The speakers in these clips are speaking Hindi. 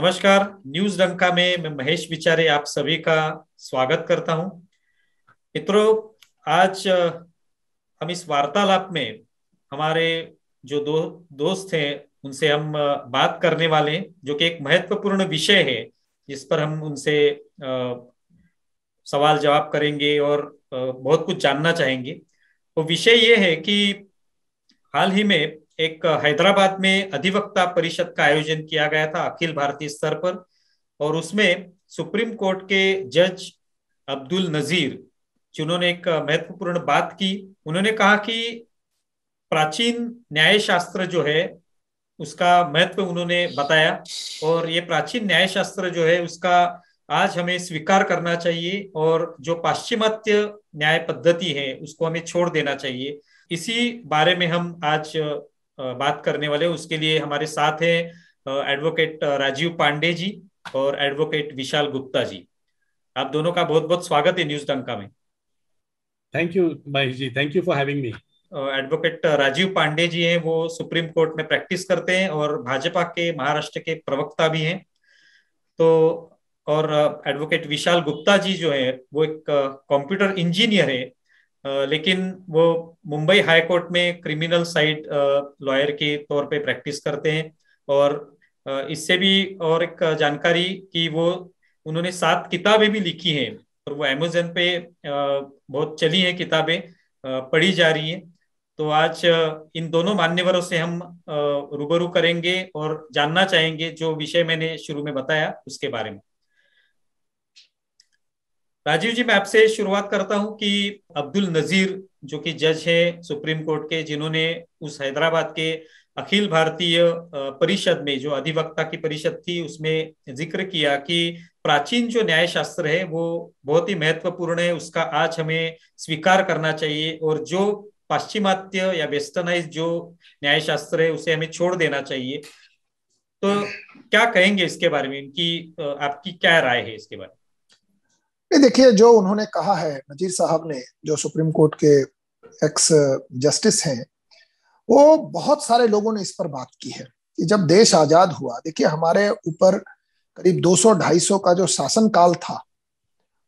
नमस्कार न्यूज डंका में मैं महेश विचारे आप सभी का स्वागत करता हूं मित्रों आज हम इस वार्तालाप में हमारे जो दो दोस्त हैं उनसे हम बात करने वाले हैं जो कि एक महत्वपूर्ण विषय है जिस पर हम उनसे सवाल जवाब करेंगे और बहुत कुछ जानना चाहेंगे वो तो विषय ये है कि हाल ही में एक हैदराबाद में अधिवक्ता परिषद का आयोजन किया गया था अखिल भारतीय स्तर पर और उसमें सुप्रीम कोर्ट के जज अब्दुल नजीर जिन्होंने एक महत्वपूर्ण बात की उन्होंने कहा कि प्राचीन न्याय शास्त्र जो है उसका महत्व उन्होंने बताया और ये प्राचीन न्याय शास्त्र जो है उसका आज हमें स्वीकार करना चाहिए और जो पाश्चिमात्य न्याय पद्धति है उसको हमें छोड़ देना चाहिए इसी बारे में हम आज बात करने वाले उसके लिए हमारे साथ है एडवोकेट राजीव पांडे जी और एडवोकेट विशाल गुप्ता जी आप दोनों का बहुत बहुत स्वागत है न्यूज डंका में thank you Mahesh ji thank you for having me advocate Rajiv Pandey ji हैं वो सुप्रीम कोर्ट में प्रैक्टिस करते हैं और भाजपा के महाराष्ट्र के प्रवक्ता भी हैं तो और एडवोकेट विशाल गुप्ता जी जो है वो एक कंप्यूटर इंजीनियर है लेकिन वो मुंबई हाई कोर्ट में क्रिमिनल साइड लॉयर के तौर पे प्रैक्टिस करते हैं और इससे भी और एक जानकारी कि वो उन्होंने सात किताबें भी लिखी हैं और वो एमेजन पे बहुत चली हैं किताबें पढ़ी जा रही है तो आज इन दोनों मान्यवरों से हम रूबरू करेंगे और जानना चाहेंगे जो विषय मैंने शुरू में बताया उसके बारे में राजीव जी मैं आपसे शुरुआत करता हूं कि अब्दुल नजीर जो कि जज है सुप्रीम कोर्ट के जिन्होंने उस हैदराबाद के अखिल भारतीय परिषद में जो अधिवक्ता की परिषद थी उसमें जिक्र किया कि प्राचीन जो न्याय शास्त्र है वो बहुत ही महत्वपूर्ण है उसका आज हमें स्वीकार करना चाहिए और जो पाश्चिमात्य या वेस्टर्नाइज जो न्याय शास्त्र है उसे हमें छोड़ देना चाहिए तो क्या कहेंगे इसके बारे में इनकी आपकी क्या राय है इसके बारे में ये देखिए जो उन्होंने कहा है नजीर साहब ने जो सुप्रीम कोर्ट के एक्स जस्टिस हैं वो बहुत सारे लोगों ने इस पर बात की है कि जब देश आजाद हुआ देखिए हमारे ऊपर करीब 200-250 का जो शासन काल था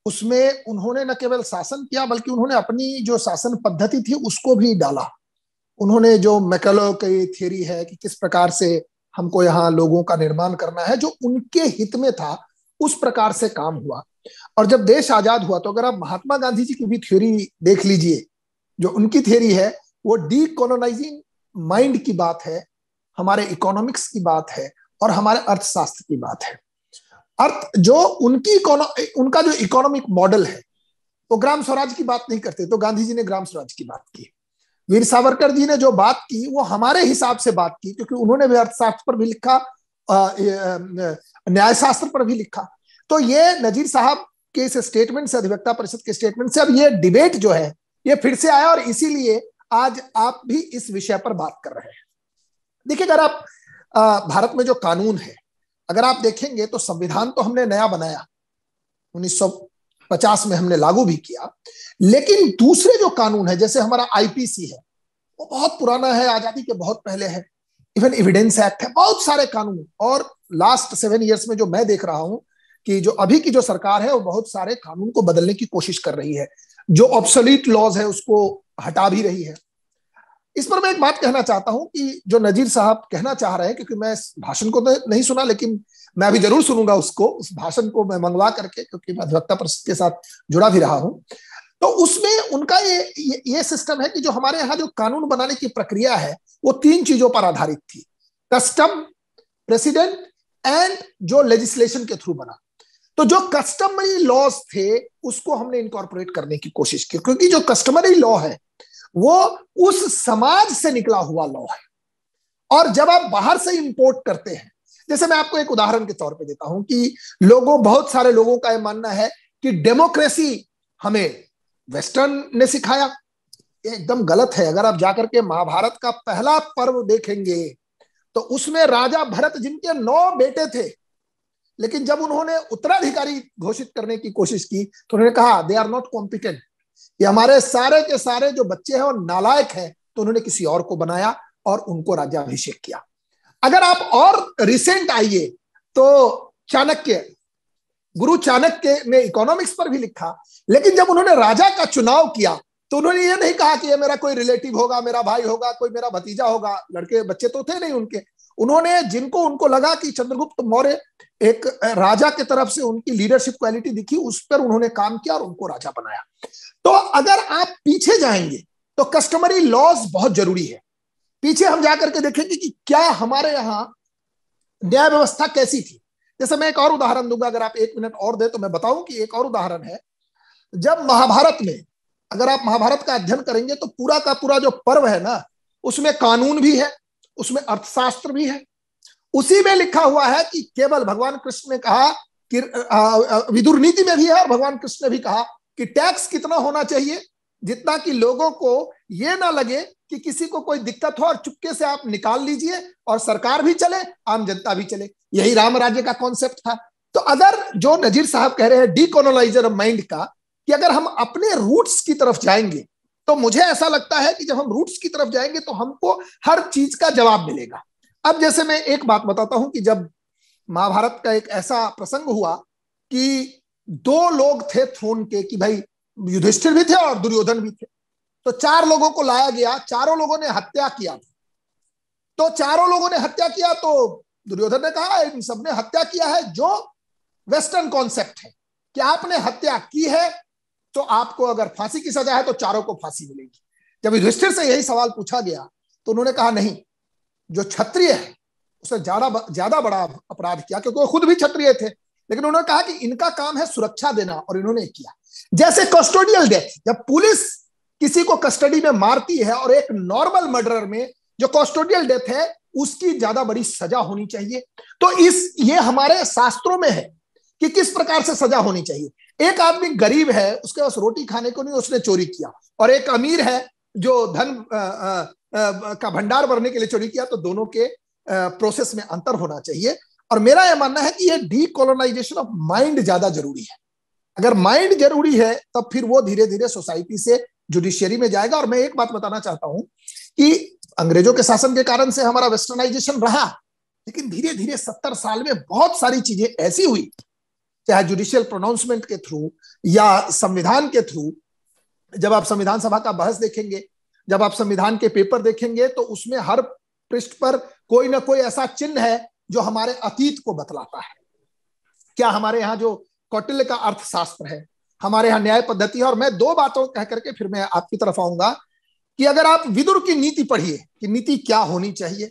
उसमें उन्होंने न केवल शासन किया बल्कि उन्होंने अपनी जो शासन पद्धति थी उसको भी डाला उन्होंने जो मैकलो की थियरी है कि किस प्रकार से हमको यहाँ लोगों का निर्माण करना है जो उनके हित में था उस प्रकार से काम हुआ और जब देश आजाद हुआ तो अगर आप महात्मा गांधी जी की भी थ्योरी देख लीजिए जो उनकी थ्योरी है वो डीकोलोनाइजिंग माइंड की बात है हमारे इकोनॉमिक्स की बात है और हमारे अर्थशास्त्र की बात है अर्थ जो उनकी उनका जो इकोनॉमिक मॉडल है वो तो ग्राम स्वराज की बात नहीं करते तो गांधी जी ने ग्राम स्वराज की बात की वीर सावरकर जी ने जो बात की वो हमारे हिसाब से बात की क्योंकि उन्होंने भी अर्थशास्त्र पर भी लिखा न्यायशास्त्र पर भी लिखा तो ये नजीर साहब के इस स्टेटमेंट से अधिवक्ता परिषद के स्टेटमेंट से अब ये डिबेट जो है ये फिर से आया और इसीलिए आज आप भी इस विषय पर बात कर रहे हैं देखिए अगर आप भारत में जो कानून है अगर आप देखेंगे तो संविधान तो हमने नया बनाया 1950 में हमने लागू भी किया लेकिन दूसरे जो कानून है जैसे हमारा आईपीसी है वो बहुत पुराना है आजादी के बहुत पहले है इवन एविडेंस एक्ट है बहुत सारे कानून और लास्ट सेवन ईयर्स में जो मैं देख रहा हूं कि जो अभी की जो सरकार है वो बहुत सारे कानून को बदलने की कोशिश कर रही है जो ऑप्सोलीट लॉज है उसको हटा भी रही है इस पर मैं एक बात कहना चाहता हूं कि जो नजीर साहब कहना चाह रहे हैं क्योंकि मैं भाषण को तो नहीं सुना लेकिन मैं अभी जरूर सुनूंगा उसको उस भाषण को मैं मंगवा करके क्योंकि मैं अधिवक्ता परिषद के साथ जुड़ा भी रहा हूं तो उसमें उनका ये, ये सिस्टम है कि जो हमारे यहाँ जो कानून बनाने की प्रक्रिया है वो तीन चीजों पर आधारित थी कस्टम प्रेसिडेंट एंड जो लेजिस्लेशन के थ्रू बना तो जो कस्टमरी लॉज थे उसको हमने इनकॉर्पोरेट करने की कोशिश की क्योंकि जो कस्टमरी लॉ है वो उस समाज से निकला हुआ लॉ है और जब आप बाहर से इंपोर्ट करते हैं जैसे मैं आपको एक उदाहरण के तौर पे देता हूं कि लोगों बहुत सारे लोगों का यह मानना है कि डेमोक्रेसी हमें वेस्टर्न ने सिखाया एकदम गलत है अगर आप जाकर के महाभारत का पहला पर्व देखेंगे तो उसमें राजा भरत जिनके नौ बेटे थे लेकिन जब उन्होंने उत्तराधिकारी घोषित करने की कोशिश की तो उन्होंने कहा दे आर नॉट कॉम्पिटेंट ये हमारे सारे के सारे जो बच्चे हैं वो नालायक हैं तो उन्होंने किसी और को बनाया और उनको राज्याभिषेक किया अगर आप और रिसेंट आइए तो चाणक्य गुरु चाणक्य ने इकोनॉमिक्स पर भी लिखा लेकिन जब उन्होंने राजा का चुनाव किया तो उन्होंने ये नहीं कहा कि ये मेरा कोई रिलेटिव होगा मेरा भाई होगा कोई मेरा भतीजा होगा लड़के बच्चे तो थे नहीं उनके उन्होंने जिनको उनको लगा कि चंद्रगुप्त मौर्य एक राजा के तरफ से उनकी लीडरशिप क्वालिटी दिखी उस पर उन्होंने काम किया और उनको राजा बनाया तो अगर आप पीछे जाएंगे तो कस्टमरी लॉज बहुत जरूरी है पीछे हम जाकर के देखेंगे कि क्या हमारे यहां न्याय व्यवस्था कैसी थी जैसे मैं एक और उदाहरण दूंगा अगर आप एक मिनट और दे तो मैं बताऊं कि एक और उदाहरण है जब महाभारत में अगर आप महाभारत का अध्ययन करेंगे तो पूरा का पूरा जो पर्व है ना उसमें कानून भी है उसमें अर्थशास्त्र भी है उसी में लिखा हुआ है कि केवल भगवान कृष्ण ने कहा कि विदुर नीति में भी है और भगवान कृष्ण ने भी कहा कि टैक्स कितना होना चाहिए जितना कि लोगों को ये ना लगे कि किसी को कोई दिक्कत हो और चुपके से आप निकाल लीजिए और सरकार भी चले आम जनता भी चले यही राम राज्य का कॉन्सेप्ट था तो अगर जो नजीर साहब कह रहे हैं डीकोनोलाइजर माइंड का कि अगर हम अपने रूट्स की तरफ जाएंगे तो मुझे ऐसा लगता है कि जब हम रूट्स की तरफ जाएंगे तो हमको हर चीज का जवाब मिलेगा अब जैसे मैं एक बात बताता हूं कि जब महाभारत का एक ऐसा प्रसंग हुआ कि दो लोग थे थ्रोन के कि भाई युधिष्ठिर भी थे और दुर्योधन भी थे तो चार लोगों को लाया गया चारों लोगों ने हत्या किया तो चारों लोगों ने हत्या किया तो दुर्योधन ने कहा इन सबने हत्या किया है जो वेस्टर्न कॉन्सेप्ट है कि आपने हत्या की है तो आपको अगर फांसी की सजा है तो चारों को फांसी मिलेगी जब युधिष्ठिर से यही सवाल पूछा गया तो उन्होंने कहा नहीं जो क्षत्रिय है उसने ज्यादा ज्यादा बड़ा अपराध किया क्योंकि वो खुद भी क्षत्रिय थे लेकिन उन्होंने कहा कि इनका काम है सुरक्षा देना और इन्होंने किया जैसे कस्टोडियल डेथ जब पुलिस किसी को कस्टडी में मारती है और एक नॉर्मल मर्डर में जो कस्टोडियल डेथ है उसकी ज्यादा बड़ी सजा होनी चाहिए तो इस ये हमारे शास्त्रों में है कि किस प्रकार से सजा होनी चाहिए एक आदमी गरीब है उसके पास रोटी खाने को नहीं उसने चोरी किया और एक अमीर है जो धन आ, आ, आ, का भंडार भरने के लिए चोरी किया तो दोनों के प्रोसेस में अंतर होना चाहिए और मेरा यह मानना है कि यह डीकोलोनाइजेशन ऑफ माइंड ज्यादा जरूरी है अगर माइंड जरूरी है तब फिर वो धीरे धीरे सोसाइटी से जुडिशियरी में जाएगा और मैं एक बात बताना चाहता हूं कि अंग्रेजों के शासन के कारण से हमारा वेस्टर्नाइजेशन रहा लेकिन धीरे धीरे सत्तर साल में बहुत सारी चीजें ऐसी हुई चाहे जुडिशियल प्रोनाउंसमेंट के थ्रू या संविधान के थ्रू जब आप संविधान सभा का बहस देखेंगे जब आप संविधान के पेपर देखेंगे तो उसमें हर पृष्ठ पर कोई ना कोई ऐसा चिन्ह है जो हमारे अतीत को बतलाता है क्या हमारे यहाँ जो कौटिल्य का अर्थशास्त्र है हमारे यहाँ न्याय पद्धति है और मैं दो बातों कह करके फिर मैं आपकी तरफ आऊंगा कि अगर आप विदुर की नीति पढ़िए कि नीति क्या होनी चाहिए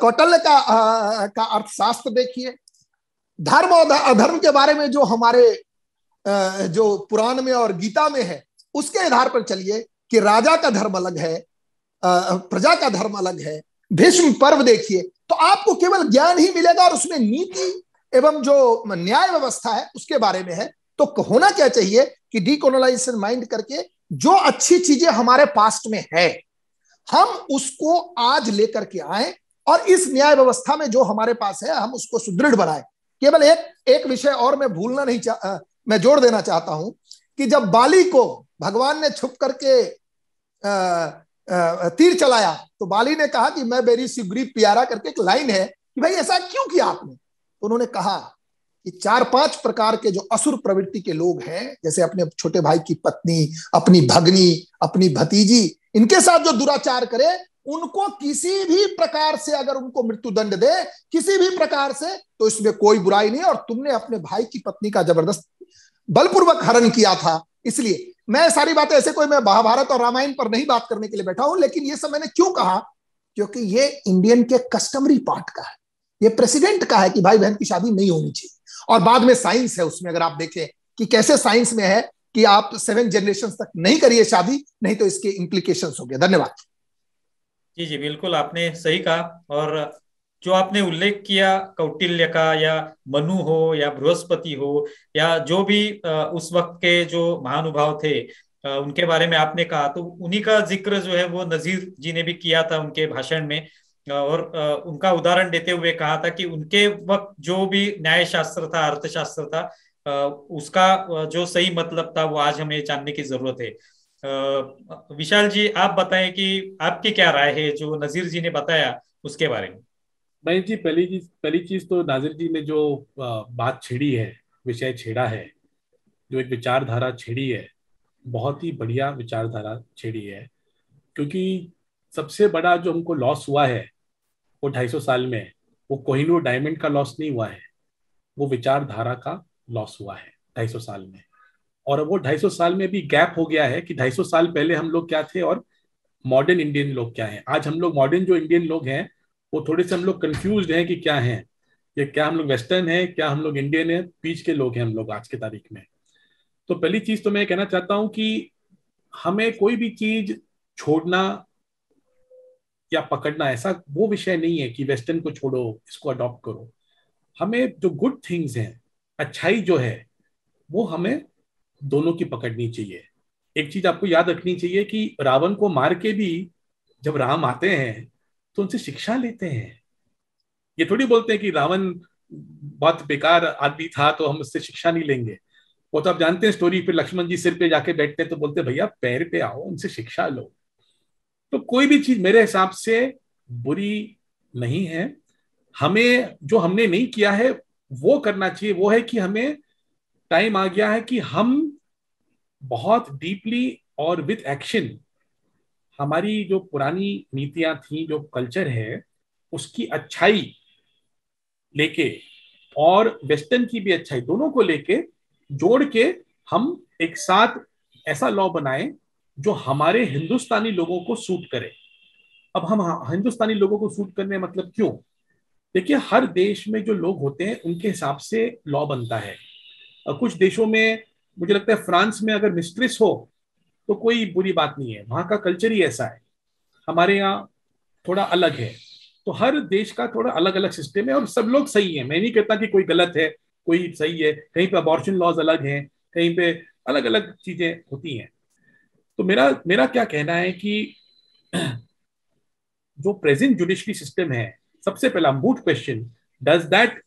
कौटल्य का आ, का अर्थशास्त्र देखिए धर्म और अधर्म के बारे में जो हमारे जो पुराण में और गीता में है उसके आधार पर चलिए कि राजा का धर्म अलग है प्रजा का धर्म अलग है भीष्म पर्व देखिए तो आपको केवल ज्ञान ही मिलेगा और उसमें नीति एवं जो न्याय व्यवस्था है उसके बारे में है तो होना क्या चाहिए कि डीकोनलाइजेशन माइंड करके जो अच्छी चीजें हमारे पास्ट में है हम उसको आज लेकर के आए और इस न्याय व्यवस्था में जो हमारे पास है हम उसको सुदृढ़ बनाए केवल एक एक विषय और मैं भूलना नहीं चाह मैं जोड़ देना चाहता हूं कि जब बाली को भगवान ने छुप करके तीर चलाया तो बाली ने कहा कि मैं बेरी सुग्रीव प्यारा करके एक लाइन है कि भाई ऐसा क्यों किया आपने तो उन्होंने कहा कि चार पांच प्रकार के जो असुर प्रवृत्ति के लोग हैं जैसे अपने छोटे भाई की पत्नी अपनी भगनी अपनी भतीजी इनके साथ जो दुराचार करे उनको किसी भी प्रकार से अगर उनको मृत्युदंड दे किसी भी प्रकार से तो इसमें कोई बुराई नहीं और तुमने अपने भाई की पत्नी का जबरदस्त बलपूर्वक हरण किया था इसलिए मैं सारी बातें ऐसे कोई मैं महाभारत और रामायण पर नहीं बात करने के लिए बैठा हूं लेकिन ये सब मैंने क्यों कहा क्योंकि ये इंडियन के कस्टमरी पार्ट का है ये प्रेसिडेंट का है कि भाई बहन की शादी नहीं होनी चाहिए और बाद में साइंस है उसमें अगर आप देखें कि कैसे साइंस में है कि आप सेवन जनरेशन तक नहीं करिए शादी नहीं तो इसके इंप्लीकेशन हो गए धन्यवाद जी जी बिल्कुल आपने सही कहा और जो आपने उल्लेख किया कौटिल्य का या मनु हो या बृहस्पति हो या जो भी उस वक्त के जो महानुभाव थे उनके बारे में आपने कहा तो उन्हीं का जिक्र जो है वो नजीर जी ने भी किया था उनके भाषण में और उनका उदाहरण देते हुए कहा था कि उनके वक्त जो भी न्याय शास्त्र था अर्थशास्त्र था उसका जो सही मतलब था वो आज हमें जानने की जरूरत है विशाल जी आप बताएं कि आपकी क्या राय है जो नजीर जी ने बताया उसके बारे में नहीं जी पहली चीज पहली चीज तो नाजिर जी ने जो बात छेड़ी है विषय छेड़ा है जो एक विचारधारा छेड़ी है बहुत ही बढ़िया विचारधारा छेड़ी है क्योंकि सबसे बड़ा जो हमको लॉस हुआ है वो सौ साल में वो कोहिनूर डायमंड का लॉस नहीं हुआ है वो विचारधारा का लॉस हुआ है ढाई साल में और वो वो 250 साल में भी गैप हो गया है कि 250 साल पहले हम लोग क्या थे और मॉडर्न इंडियन लोग क्या हैं आज हम लोग मॉडर्न जो इंडियन लोग हैं वो थोड़े से हम लोग कंफ्यूज हैं कि क्या हैं ये क्या हम लोग वेस्टर्न है क्या हम लोग इंडियन है बीच के लोग हैं हम लोग आज के तारीख में तो पहली चीज तो मैं कहना चाहता हूं कि हमें कोई भी चीज छोड़ना या पकड़ना ऐसा वो विषय नहीं है कि वेस्टर्न को छोड़ो इसको अडॉप्ट करो हमें जो गुड थिंग्स हैं अच्छाई जो है वो हमें दोनों की पकड़नी चाहिए एक चीज आपको याद रखनी चाहिए कि रावण को मार के भी जब राम आते हैं तो उनसे शिक्षा लेते हैं ये थोड़ी बोलते हैं कि रावण बहुत बेकार आदमी था तो हम उससे शिक्षा नहीं लेंगे वो तो आप जानते हैं स्टोरी फिर लक्ष्मण जी सिर पे जाके बैठते हैं तो बोलते भैया पैर पे आओ उनसे शिक्षा लो तो कोई भी चीज मेरे हिसाब से बुरी नहीं है हमें जो हमने नहीं किया है वो करना चाहिए वो है कि हमें टाइम आ गया है कि हम बहुत डीपली और विथ एक्शन हमारी जो पुरानी नीतियां थी जो कल्चर है उसकी अच्छाई लेके और वेस्टर्न की भी अच्छाई दोनों को लेके जोड़ के हम एक साथ ऐसा लॉ बनाएं जो हमारे हिंदुस्तानी लोगों को सूट करे अब हम हिंदुस्तानी लोगों को सूट करने मतलब क्यों देखिए हर देश में जो लोग होते हैं उनके हिसाब से लॉ बनता है कुछ देशों में मुझे लगता है फ्रांस में अगर मिस्ट्रेस हो तो कोई बुरी बात नहीं है वहां का कल्चर ही ऐसा है हमारे यहाँ थोड़ा अलग है तो हर देश का थोड़ा अलग अलग सिस्टम है और सब लोग सही है मैं नहीं कहता कि कोई गलत है कोई सही है कहीं पे अबॉर्शन लॉज अलग हैं कहीं पे अलग अलग चीजें होती हैं तो मेरा मेरा क्या कहना है कि जो प्रेजेंट जुडिशरी सिस्टम है सबसे पहला moot question does that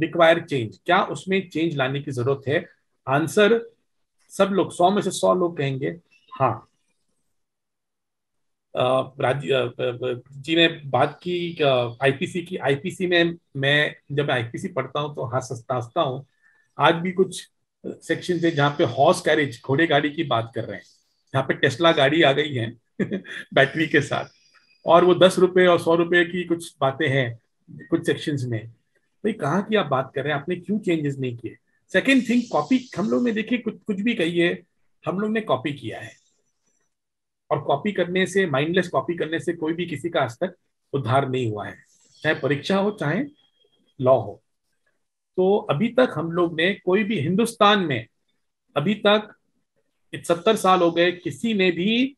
require change क्या उसमें चेंज लाने की जरूरत है आंसर सब लोग सौ में से सौ लोग कहेंगे हाँ जी ने बात की आईपीसी की आईपीसी में मैं जब आईपीसी पढ़ता हूँ तो हाँ हंसता हूँ आज भी कुछ सेक्शन है जहाँ पे हॉर्स कैरेज घोड़े गाड़ी की बात कर रहे हैं जहाँ पे टेस्ला गाड़ी आ गई है बैटरी के साथ और वो दस रुपये और सौ रुपये की कुछ बातें हैं कुछ सेक्शंस में भाई कहाँ की आप बात कर रहे हैं आपने क्यों चेंजेस नहीं किए सेकेंड थिंग कॉपी हम लोग ने देखिए कुछ कुछ भी कहिए हम लोग ने कॉपी किया है और कॉपी करने से माइंडलेस कॉपी करने से कोई भी किसी का आज तक उद्धार नहीं हुआ है चाहे परीक्षा हो चाहे लॉ हो तो अभी तक हम लोग ने कोई भी हिंदुस्तान में अभी तक सत्तर साल हो गए किसी ने भी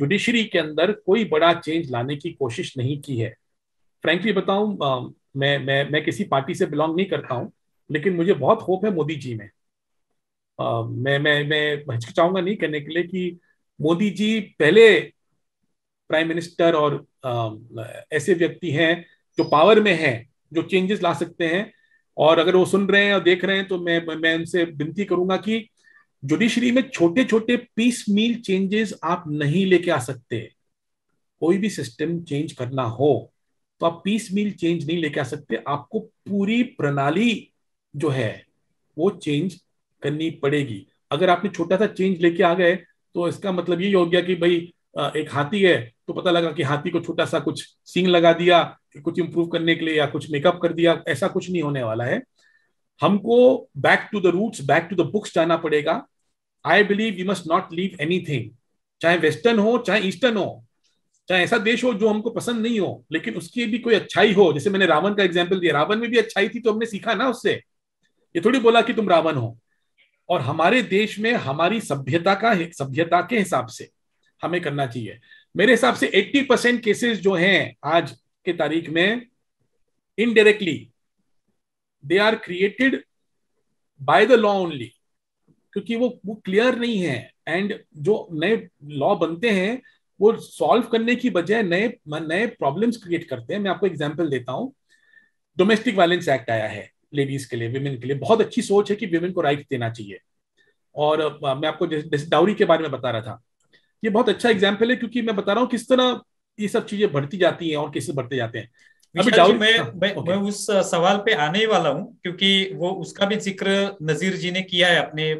जुडिशरी के अंदर कोई बड़ा चेंज लाने की कोशिश नहीं की है फ्रेंकली बताऊं मैं मैं मैं किसी पार्टी से बिलोंग नहीं करता हूं लेकिन मुझे बहुत होप है मोदी जी में आ, मैं मैं मैं हिचकिचाऊंगा नहीं कहने के लिए कि मोदी जी पहले प्राइम मिनिस्टर और आ, ऐसे व्यक्ति हैं जो पावर में हैं जो चेंजेस ला सकते हैं और अगर वो सुन रहे हैं और देख रहे हैं तो मैं मैं उनसे विनती करूंगा कि जुडिशरी में छोटे छोटे पीस मील चेंजेस आप नहीं लेके आ सकते कोई भी सिस्टम चेंज करना हो तो आप पीस मील चेंज नहीं लेके आ सकते आपको पूरी प्रणाली जो है वो चेंज करनी पड़ेगी अगर आपने छोटा सा चेंज लेके आ गए तो इसका मतलब ये हो गया कि भाई एक हाथी है तो पता लगा कि हाथी को छोटा सा कुछ सिंग लगा दिया कुछ इंप्रूव करने के लिए या कुछ मेकअप कर दिया ऐसा कुछ नहीं होने वाला है हमको back to the roots back to the books जाना पड़ेगा I believe you must not leave anything चाहे वेस्टर्न हो चाहे ईस्टर्न हो चाहे ऐसा देश हो जो हमको पसंद नहीं हो लेकिन उसकी भी कोई अच्छाई हो जैसे मैंने रावण का एग्जाम्पल दिया रावण में भी अच्छाई थी तो हमने सीखा ना उससे ये थोड़ी बोला कि तुम रावण हो और हमारे देश में हमारी सभ्यता का सभ्यता के हिसाब से हमें करना चाहिए मेरे हिसाब से 80 परसेंट केसेस जो हैं आज के तारीख में indirectly they are created by the law only क्योंकि वो वो क्लियर नहीं है एंड जो नए लॉ बनते हैं वो सॉल्व करने की बजाय नए नए प्रॉब्लम्स क्रिएट करते हैं मैं आपको एग्जांपल देता हूं डोमेस्टिक वायलेंस एक्ट आया है लेडीज के लिए विमेन के लिए बहुत अच्छी सोच है कि विमेन को राइट देना चाहिए और मैं आपको जैसे डाउरी के बारे में बता रहा था ये बहुत अच्छा एग्जाम्पल है क्योंकि मैं बता रहा हूँ किस तरह ये सब चीजें बढ़ती जाती हैं और केसेस बढ़ते जाते हैं अभी डाउरी मैं हाँ, मैं, okay. मैं उस सवाल पे आने ही वाला हूँ क्योंकि वो उसका भी जिक्र नजीर जी ने किया है अपने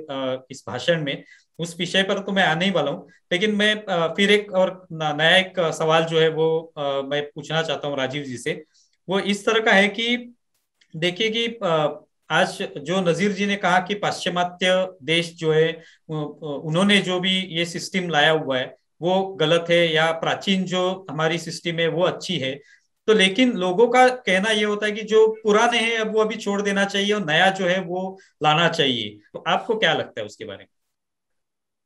इस भाषण में उस विषय पर तो मैं आने ही वाला हूँ लेकिन मैं फिर एक और नया एक सवाल जो है वो मैं पूछना चाहता हूँ राजीव जी से वो इस तरह का है कि देखिए कि आज जो नजीर जी ने कहा कि पाश्चिमात्य देश जो है उन्होंने जो भी ये सिस्टम लाया हुआ है वो गलत है या प्राचीन जो हमारी सिस्टम है वो अच्छी है तो लेकिन लोगों का कहना ये होता है कि जो पुराने हैं अब वो अभी छोड़ देना चाहिए और नया जो है वो लाना चाहिए तो आपको क्या लगता है उसके बारे में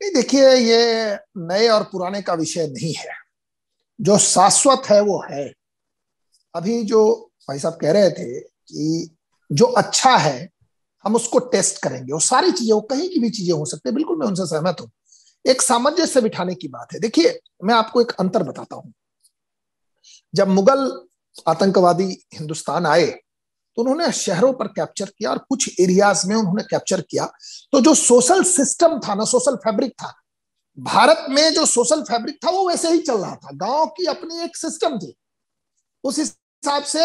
नहीं देखिए ये नए और पुराने का विषय नहीं है जो शाश्वत है वो है अभी जो भाई साहब कह रहे थे कि जो अच्छा है हम उसको टेस्ट करेंगे और सारी चीजें वो कहीं की भी चीजें हो सकती है बिल्कुल मैं उनसे सहमत हूँ एक सामंजस्य बिठाने की बात है देखिए मैं आपको एक अंतर बताता हूं जब मुगल आतंकवादी हिंदुस्तान आए तो उन्होंने शहरों पर कैप्चर किया और कुछ एरियाज में उन्होंने कैप्चर किया तो जो सोशल सिस्टम था ना सोशल फैब्रिक था भारत में जो सोशल फैब्रिक था वो वैसे ही चल रहा था गांव की अपनी एक सिस्टम थी उस हिसाब से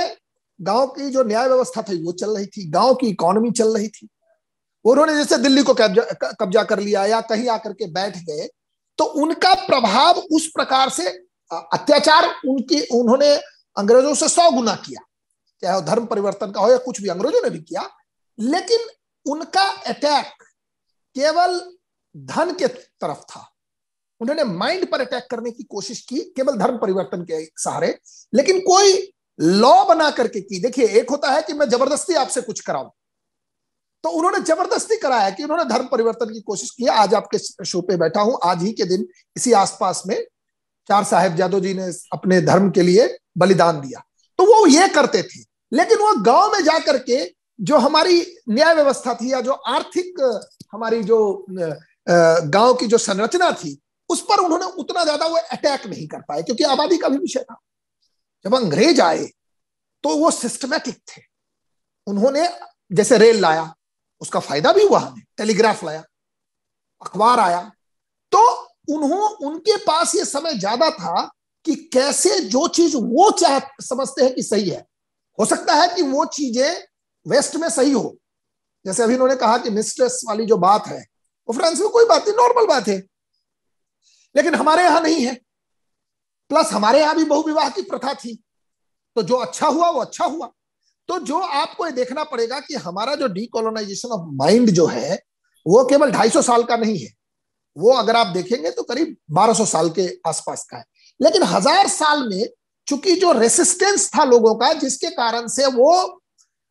गांव की जो न्याय व्यवस्था थी वो चल रही थी गांव की इकोनॉमी चल रही थी उन्होंने जैसे दिल्ली को कब्जा कब्जा कर लिया या कहीं आकर के बैठ गए तो उनका प्रभाव उस प्रकार से अत्याचार उनकी उन्होंने अंग्रेजों से सौ गुना किया चाहे वो धर्म परिवर्तन का हो या कुछ भी अंग्रेजों ने भी किया लेकिन उनका अटैक केवल धन के तरफ था उन्होंने माइंड पर अटैक करने की कोशिश की केवल धर्म परिवर्तन के सहारे लेकिन कोई लॉ बना करके की देखिए एक होता है कि मैं जबरदस्ती आपसे कुछ कराऊं तो उन्होंने जबरदस्ती कराया कि उन्होंने धर्म परिवर्तन की कोशिश की आज आपके शो पे बैठा हूं आज ही के दिन इसी आसपास में चार साहेब जादव जी ने अपने धर्म के लिए बलिदान दिया तो वो ये करते थे लेकिन वो गांव में जाकर के जो हमारी न्याय व्यवस्था थी या जो आर्थिक हमारी जो गांव की जो संरचना थी उस पर उन्होंने उतना ज्यादा वो अटैक नहीं कर पाए क्योंकि आबादी का भी विषय था जब अंग्रेज आए तो वो सिस्टमैटिक थे उन्होंने जैसे रेल लाया उसका फायदा भी हुआ हमें टेलीग्राफ लाया अखबार आया तो उन्होंने उनके पास ये समय ज्यादा था कि कैसे जो चीज वो चाह समझते हैं कि सही है हो सकता है कि वो चीजें वेस्ट में सही हो जैसे अभी उन्होंने कहा कि मिस्ट्रेस वाली जो बात है वो फ्रांस में कोई बात नहीं नॉर्मल बात है लेकिन हमारे यहां नहीं है प्लस हमारे यहां भी बहुविवाह की प्रथा थी तो जो अच्छा हुआ वो अच्छा हुआ तो जो आपको ये देखना पड़ेगा कि हमारा जो डीकोलोनाइजेशन ऑफ माइंड जो है वो केवल 250 साल का नहीं है वो अगर आप देखेंगे तो करीब 1200 साल के आसपास का है लेकिन हजार साल में चूंकि जो रेसिस्टेंस था लोगों का जिसके कारण से वो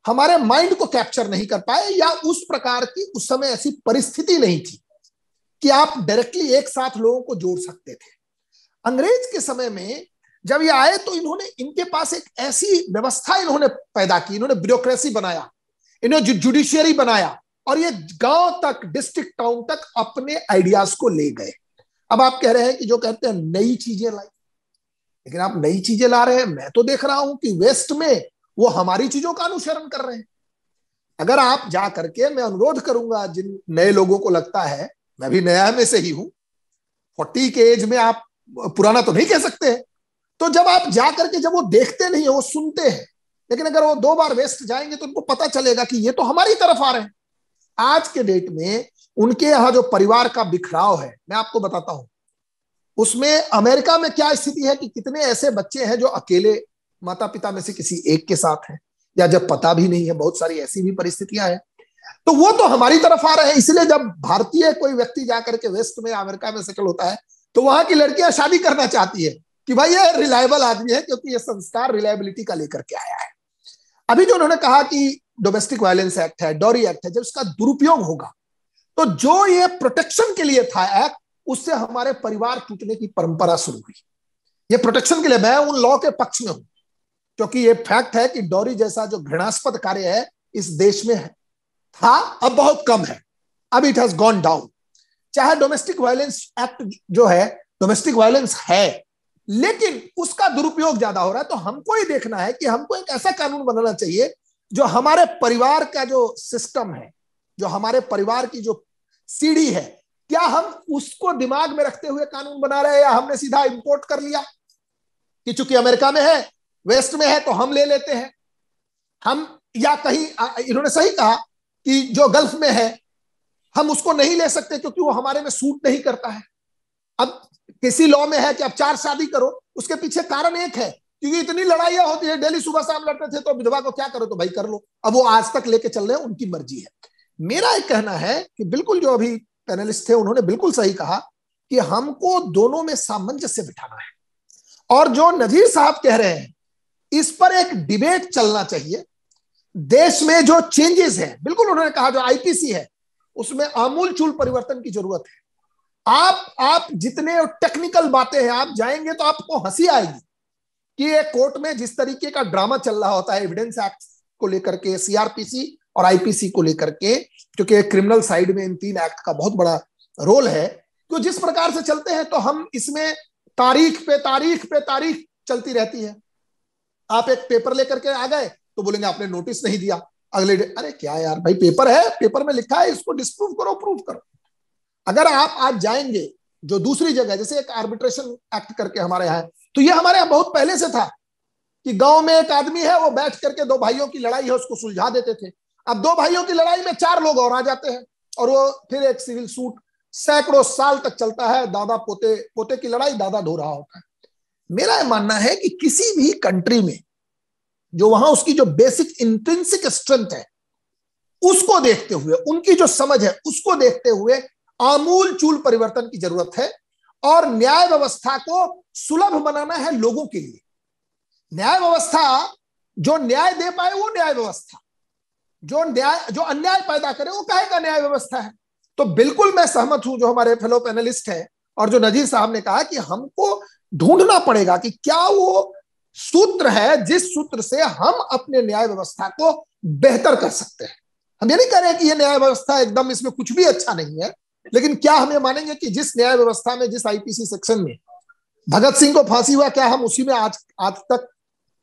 हमारे माइंड को कैप्चर नहीं कर पाए या उस प्रकार की उस समय ऐसी परिस्थिति नहीं थी कि आप डायरेक्टली एक साथ लोगों को जोड़ सकते थे अंग्रेज के समय में जब ये आए तो इन्होंने इनके पास एक ऐसी व्यवस्था इन्होंने पैदा की इन्होंने ब्यूरोक्रेसी बनाया इन्होंने जुडिशियरी बनाया और ये गांव तक डिस्ट्रिक्ट टाउन तक अपने आइडियाज को ले गए अब आप कह रहे हैं कि जो कहते हैं नई चीजें लाई लेकिन आप नई चीजें ला रहे हैं मैं तो देख रहा हूं कि वेस्ट में वो हमारी चीजों का अनुसरण कर रहे हैं अगर आप जा करके मैं अनुरोध करूंगा जिन नए लोगों को लगता है मैं भी नया में से ही हूं फोर्टी के एज में आप पुराना तो नहीं कह सकते तो जब आप जा करके जब वो देखते नहीं है वो सुनते हैं लेकिन अगर वो दो बार वेस्ट जाएंगे तो उनको पता चलेगा कि ये तो हमारी तरफ आ रहे हैं आज के डेट में उनके यहां जो परिवार का बिखराव है मैं आपको बताता हूं उसमें अमेरिका में क्या स्थिति है कि कितने ऐसे बच्चे हैं जो अकेले माता पिता में से किसी एक के साथ हैं या जब पता भी नहीं है बहुत सारी ऐसी भी परिस्थितियां हैं तो वो तो हमारी तरफ आ रहे हैं इसलिए जब भारतीय कोई व्यक्ति जाकर के वेस्ट में अमेरिका में सेटल होता है तो वहां की लड़कियां शादी करना चाहती है कि भाई ये रिलायबल आदमी है क्योंकि ये संस्कार रिलायबिलिटी का लेकर के आया है अभी जो उन्होंने कहा कि डोमेस्टिक वायलेंस एक्ट है डॉरी एक्ट है जब इसका दुरुपयोग होगा तो जो ये प्रोटेक्शन के लिए था एक्ट उससे हमारे परिवार टूटने की परंपरा शुरू हुई ये प्रोटेक्शन के लिए मैं उन लॉ के पक्ष में हूं क्योंकि ये फैक्ट है कि डॉरी जैसा जो घृणास्पद कार्य है इस देश में है था अब बहुत कम है अब इट हैज गॉन डाउन चाहे डोमेस्टिक वायलेंस एक्ट जो है डोमेस्टिक वायलेंस है लेकिन उसका दुरुपयोग ज्यादा हो रहा है तो हमको ही देखना है कि हमको एक ऐसा कानून बनाना चाहिए जो हमारे परिवार का जो सिस्टम है जो हमारे परिवार की जो सीढ़ी है क्या हम उसको दिमाग में रखते हुए कानून बना रहे हैं या हमने सीधा इंपोर्ट कर लिया कि चूंकि अमेरिका में है वेस्ट में है तो हम ले लेते हैं हम या कहीं इन्होंने सही कहा कि जो गल्फ में है हम उसको नहीं ले सकते क्योंकि वो हमारे में सूट नहीं करता है अब किसी लॉ में है कि आप चार शादी करो उसके पीछे कारण एक है क्योंकि इतनी लड़ाइया होती है डेली सुबह शाम लड़ते थे तो विधवा को क्या करो तो भाई कर लो अब वो आज तक लेके चल रहे हैं उनकी मर्जी है मेरा एक कहना है कि बिल्कुल जो अभी पैनलिस्ट थे उन्होंने बिल्कुल सही कहा कि हमको दोनों में सामंजस्य बिठाना है और जो नजीर साहब कह रहे हैं इस पर एक डिबेट चलना चाहिए देश में जो चेंजेस है बिल्कुल उन्होंने कहा जो आईपीसी है उसमें आमूल चूल परिवर्तन की जरूरत है आप आप जितने टेक्निकल बातें हैं आप जाएंगे तो आपको हंसी आएगी कि ये कोर्ट में जिस तरीके का ड्रामा चल रहा होता है एविडेंस एक्ट को लेकर के सीआरपीसी और आईपीसी को लेकर के क्योंकि क्रिमिनल साइड में इन तीन एक्ट का बहुत बड़ा रोल है तो जिस प्रकार से चलते हैं तो हम इसमें तारीख पे तारीख पे तारीख चलती रहती है आप एक पेपर लेकर के आ गए तो बोलेंगे आपने नोटिस नहीं दिया अगले डे अरे क्या यार भाई पेपर है पेपर में लिखा है इसको डिस्प्रूव करो प्रूव करो अगर आप आज जाएंगे जो दूसरी जगह जैसे एक आर्बिट्रेशन एक्ट करके हमारे यहां तो ये हमारे यहां बहुत पहले से था कि गांव में एक आदमी है वो बैठ करके दो भाइयों की लड़ाई है उसको सुलझा देते थे अब दो भाइयों की लड़ाई में चार लोग और आ जाते हैं और वो फिर एक सिविल सूट सैकड़ों साल तक चलता है दादा पोते पोते की लड़ाई दादा धो रहा होता है मेरा मानना है कि किसी भी कंट्री में जो वहां उसकी जो बेसिक इंट्रेंसिक स्ट्रेंथ है उसको देखते हुए उनकी जो समझ है उसको देखते हुए आमूल चूल परिवर्तन की जरूरत है और न्याय व्यवस्था को सुलभ बनाना है लोगों के लिए न्याय व्यवस्था जो न्याय दे पाए वो न्याय व्यवस्था जो न्याय जो अन्याय पैदा करे वो कहेगा न्याय व्यवस्था है तो बिल्कुल मैं सहमत हूं जो हमारे फेलो पैनलिस्ट है और जो नजीर साहब ने कहा कि हमको ढूंढना पड़ेगा कि क्या वो सूत्र है जिस सूत्र से हम अपने न्याय व्यवस्था को बेहतर कर सकते हैं हम ये नहीं कह रहे हैं कि ये न्याय व्यवस्था एकदम इसमें कुछ भी अच्छा नहीं है लेकिन क्या हम ये मानेंगे कि जिस न्याय व्यवस्था में जिस आईपीसी सेक्शन में भगत सिंह को फांसी हुआ क्या हम उसी में आज आज तक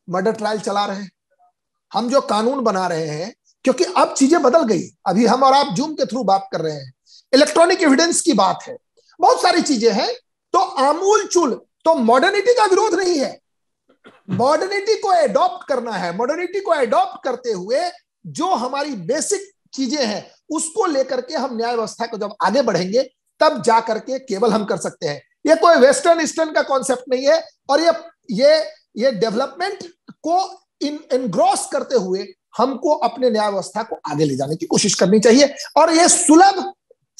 मर्डर ट्रायल चला रहे हैं हम जो कानून बना रहे हैं क्योंकि अब चीजें बदल गई अभी हम और आप जूम के थ्रू बात कर रहे हैं इलेक्ट्रॉनिक एविडेंस की बात है बहुत सारी चीजें हैं तो आमूल चूल तो मॉडर्निटी का विरोध नहीं है मॉडर्निटी को एडॉप्ट करना है मॉडर्निटी को एडॉप्ट करते हुए जो हमारी बेसिक चीजें हैं उसको लेकर के हम न्याय व्यवस्था को जब आगे बढ़ेंगे तब जा करके केवल हम कर सकते हैं ये कोई वेस्टर्न ईस्टर्न का कॉन्सेप्ट नहीं है और ये ये ये डेवलपमेंट को इन इनग्रॉस करते हुए हमको अपने न्याय व्यवस्था को आगे ले जाने की कोशिश करनी चाहिए और ये सुलभ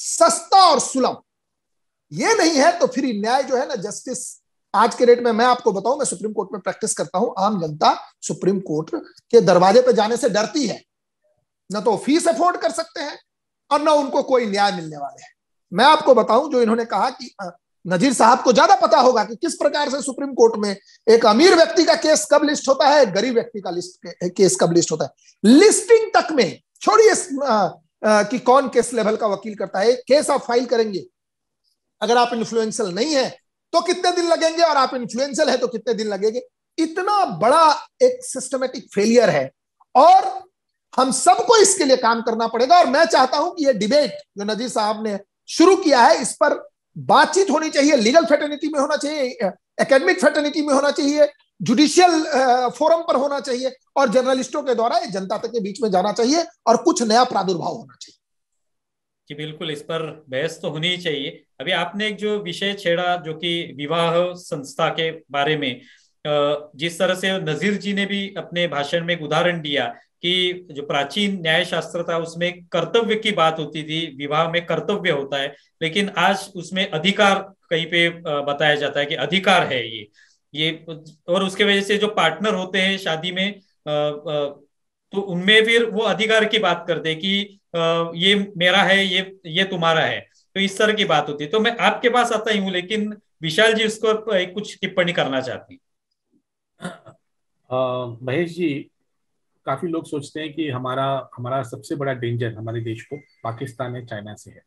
सस्ता और सुलभ ये नहीं है तो फिर न्याय जो है ना जस्टिस आज के डेट में मैं आपको बताऊं मैं सुप्रीम कोर्ट में प्रैक्टिस करता हूं आम जनता सुप्रीम कोर्ट के दरवाजे पर जाने से डरती है न तो फीस अफोर्ड कर सकते हैं और न उनको कोई न्याय मिलने वाले हैं मैं आपको बताऊं जो इन्होंने कहा कि नजीर साहब को ज्यादा पता होगा कि किस प्रकार से सुप्रीम कोर्ट में एक अमीर व्यक्ति का केस कब लिस्ट होता है गरीब व्यक्ति का लिस्ट केस कब लिस्ट होता है लिस्टिंग तक में छोड़िए कि कौन किस लेवल का वकील करता है केस आप फाइल करेंगे अगर आप इन्फ्लुएंशियल नहीं है तो कितने दिन लगेंगे और आप इन्फ्लुएंसल है तो कितने दिन लगेंगे इतना बड़ा एक सिस्टमेटिक फेलियर है और हम सबको इसके लिए काम करना पड़ेगा और मैं चाहता हूं कि यह डिबेट जो नजीर साहब ने शुरू किया है इस पर बातचीत होनी चाहिए लीगल फेटर्निटी में होना चाहिए एकेडमिक फेटर्निटी में होना चाहिए जुडिशियल फोरम uh, पर होना चाहिए और जर्नलिस्टों के द्वारा जनता तक के बीच में जाना चाहिए और कुछ नया प्रादुर्भाव होना चाहिए कि बिल्कुल इस पर बहस तो होनी ही चाहिए अभी आपने एक जो विषय छेड़ा जो कि विवाह संस्था के बारे में जिस तरह से नजीर जी ने भी अपने भाषण में एक उदाहरण दिया कि जो प्राचीन न्याय शास्त्र था उसमें कर्तव्य की बात होती थी विवाह में कर्तव्य होता है लेकिन आज उसमें अधिकार कहीं पे बताया जाता है कि अधिकार है ये ये और उसके वजह से जो पार्टनर होते हैं शादी में तो उनमें फिर वो अधिकार की बात करते हैं कि ये मेरा है ये ये तुम्हारा है तो इस तरह की बात होती है तो मैं आपके पास आता ही हूँ लेकिन विशाल जी उसको कुछ टिप्पणी करना चाहती महेश जी काफी लोग सोचते हैं कि हमारा हमारा सबसे बड़ा डेंजर हमारे देश को पाकिस्तान या चाइना से है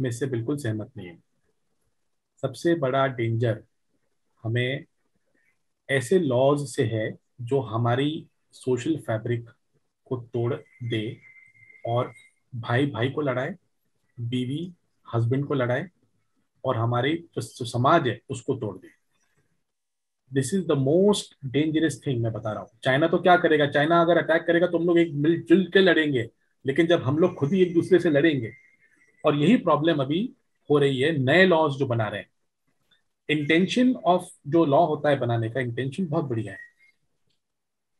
मैं इससे बिल्कुल सहमत नहीं हूँ सबसे बड़ा डेंजर हमें ऐसे लॉज से है जो हमारी सोशल फैब्रिक को तोड़ दे और भाई भाई को लड़ाए बीवी हस्बैंड को लड़ाए और हमारे जो समाज है उसको तोड़ दे this is the most dangerous thing मैं बता रहा हूँ चाइना तो क्या करेगा चाइना अगर अटैक करेगा तो हम लोग एक मिलजुल के लड़ेंगे लेकिन जब हम लोग खुद ही एक दूसरे से लड़ेंगे और यही प्रॉब्लम अभी हो रही है नए लॉज जो बना रहे हैं इंटेंशन ऑफ जो लॉ होता है बनाने का इंटेंशन बहुत बढ़िया है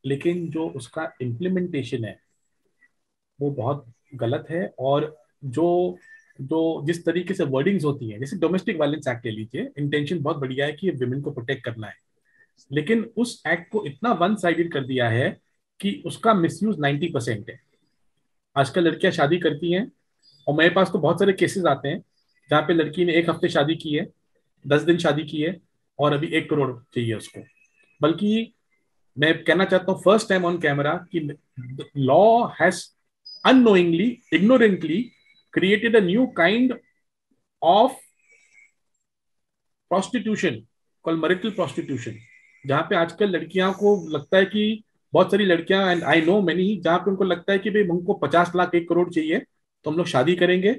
लेकिन जो उसका इम्प्लीमेंटेशन है वो बहुत गलत है और जो जो जिस तरीके से वर्डिंग्स होती हैं जैसे डोमेस्टिक वायलेंस एक्ट ले लीजिए इंटेंशन बहुत बढ़िया है कि वुमेन को प्रोटेक्ट करना है लेकिन उस एक्ट को इतना वन साइडेड कर दिया है कि उसका मिसयूज 90 परसेंट है आजकल लड़कियां शादी करती हैं और मेरे पास तो बहुत सारे केसेस आते हैं जहाँ पे लड़की ने एक हफ्ते शादी की है दस दिन शादी की है और अभी एक करोड़ चाहिए उसको बल्कि मैं कहना चाहता हूँ फर्स्ट टाइम ऑन कैमरा कि law has unknowingly, ignorantly created a new kind of prostitution called marital prostitution. जहाँ पे आजकल लड़कियां को लगता है कि बहुत सारी लड़कियां एंड आई नो मैनी जहां पे उनको लगता है कि भाई हमको पचास लाख एक करोड़ चाहिए तो हम लोग शादी करेंगे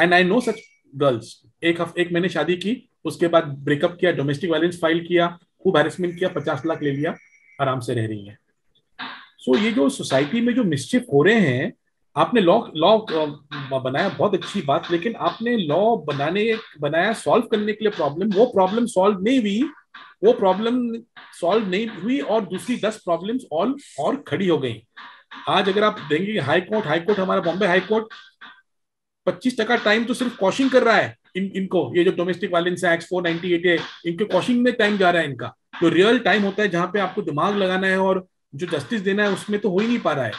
and I know such girls एक हफ, एक मैंने शादी की उसके बाद ब्रेकअप किया डोमेस्टिक वायलेंस फाइल किया खूब हेरेसमेंट किया पचास लाख ले लिया आराम से रह रही है सो ये जो सोसाइटी में जो मिस्चिफ हो रहे हैं आपने लॉ लॉ uh, बनाया बहुत अच्छी बात लेकिन आपने लॉ बनाने बनाया सॉल्व करने के लिए प्रॉब्लम वो प्रॉब्लम सॉल्व नहीं हुई वो प्रॉब्लम सॉल्व नहीं हुई और दूसरी दस प्रॉब्लम्स और और खड़ी हो गई आज अगर आप देंगे हाई कोर्ट हाई कोर्ट हमारा बॉम्बे हाई कोर्ट पच्चीस टका टाइम तो सिर्फ कॉशिंग कर रहा है इन इनको ये जो डोमेस्टिक वायलेंस है एक्स फोर नाइनटी एट है इनके कॉशिंग में टाइम जा रहा है इनका तो रियल टाइम होता है जहां पे आपको दिमाग लगाना है और जो जस्टिस देना है उसमें तो हो ही नहीं पा रहा है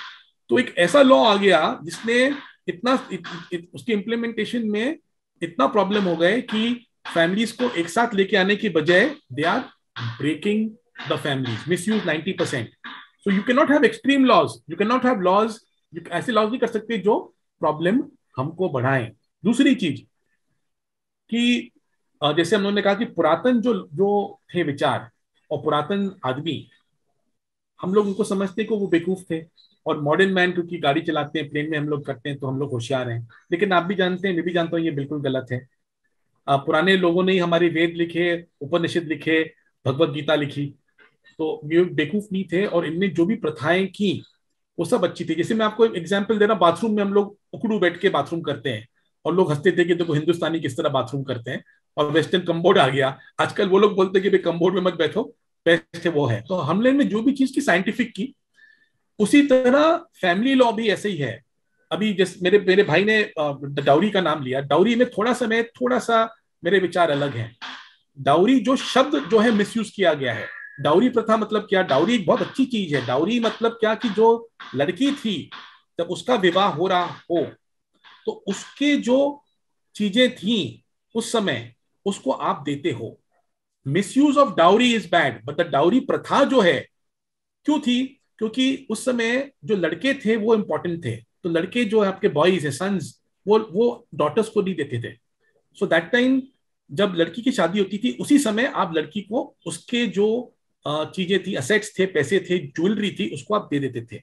तो एक ऐसा लॉ आ गया जिसने इतना इत, इत, उसके इम्प्लीमेंटेशन में इतना प्रॉब्लम हो गए कि फैमिलीज को एक साथ लेके आने की बजाय they are breaking the families misuse ninety percent so you can not have extreme laws you can not have laws ऐसे लॉज नहीं कर सकते जो प्रॉब्लम हमको बढ़ाएं दूसरी चीज कि जैसे हम लोगों ने कहा कि पुरातन जो जो थे विचार और पुरातन आदमी हम लोग उनको समझते को वो बेकूफ थे और मॉडर्न मैन क्योंकि गाड़ी चलाते हैं प्लेन में हम लोग करते हैं तो हम लोग होशियार हैं लेकिन आप भी जानते हैं मैं भी जानता हूँ ये बिल्कुल गलत है आ, पुराने लोगों ने ही हमारे वेद लिखे उपनिषद लिखे भगवत गीता लिखी तो ये बेकूफ नहीं थे और इनने जो भी प्रथाएं की वो सब अच्छी थी जैसे मैं आपको एक एग्जाम्पल दे रहा बाथरूम में हम लोग उकड़ू बैठ के बाथरूम करते हैं और लोग हंसते थे कि देखो हिंदुस्तानी किस तरह बाथरूम करते हैं और वेस्टर्न कम्बोर्ड आ गया आजकल वो लोग बोलते कि भाई कम्बोर्ड में मत बैठो पेस्ट है वो है तो हमले में जो भी चीज की साइंटिफिक की उसी तरह फैमिली लॉ भी ऐसे ही है अभी जैसे मेरे मेरे भाई ने डाउरी का नाम लिया डाउरी में थोड़ा सा मैं थोड़ा सा मेरे विचार अलग है डाउरी जो शब्द जो है मिस किया गया है डाउरी प्रथा मतलब क्या डाउरी एक बहुत अच्छी चीज है डाउरी मतलब क्या कि जो लड़की थी जब उसका विवाह हो रहा हो तो उसके जो चीजें थी उस समय उसको आप देते हो misuse of dowry is bad but the dowry प्रथा जो है क्यों थी क्योंकि उस समय जो लड़के थे वो इंपॉर्टेंट थे तो लड़के जो है आपके बॉयज है सन्स वो वो डॉटर्स को नहीं देते थे सो दैट टाइम जब लड़की की शादी होती थी उसी समय आप लड़की को उसके जो चीजें थी असेट्स थे पैसे थे ज्वेलरी थी उसको आप दे देते थे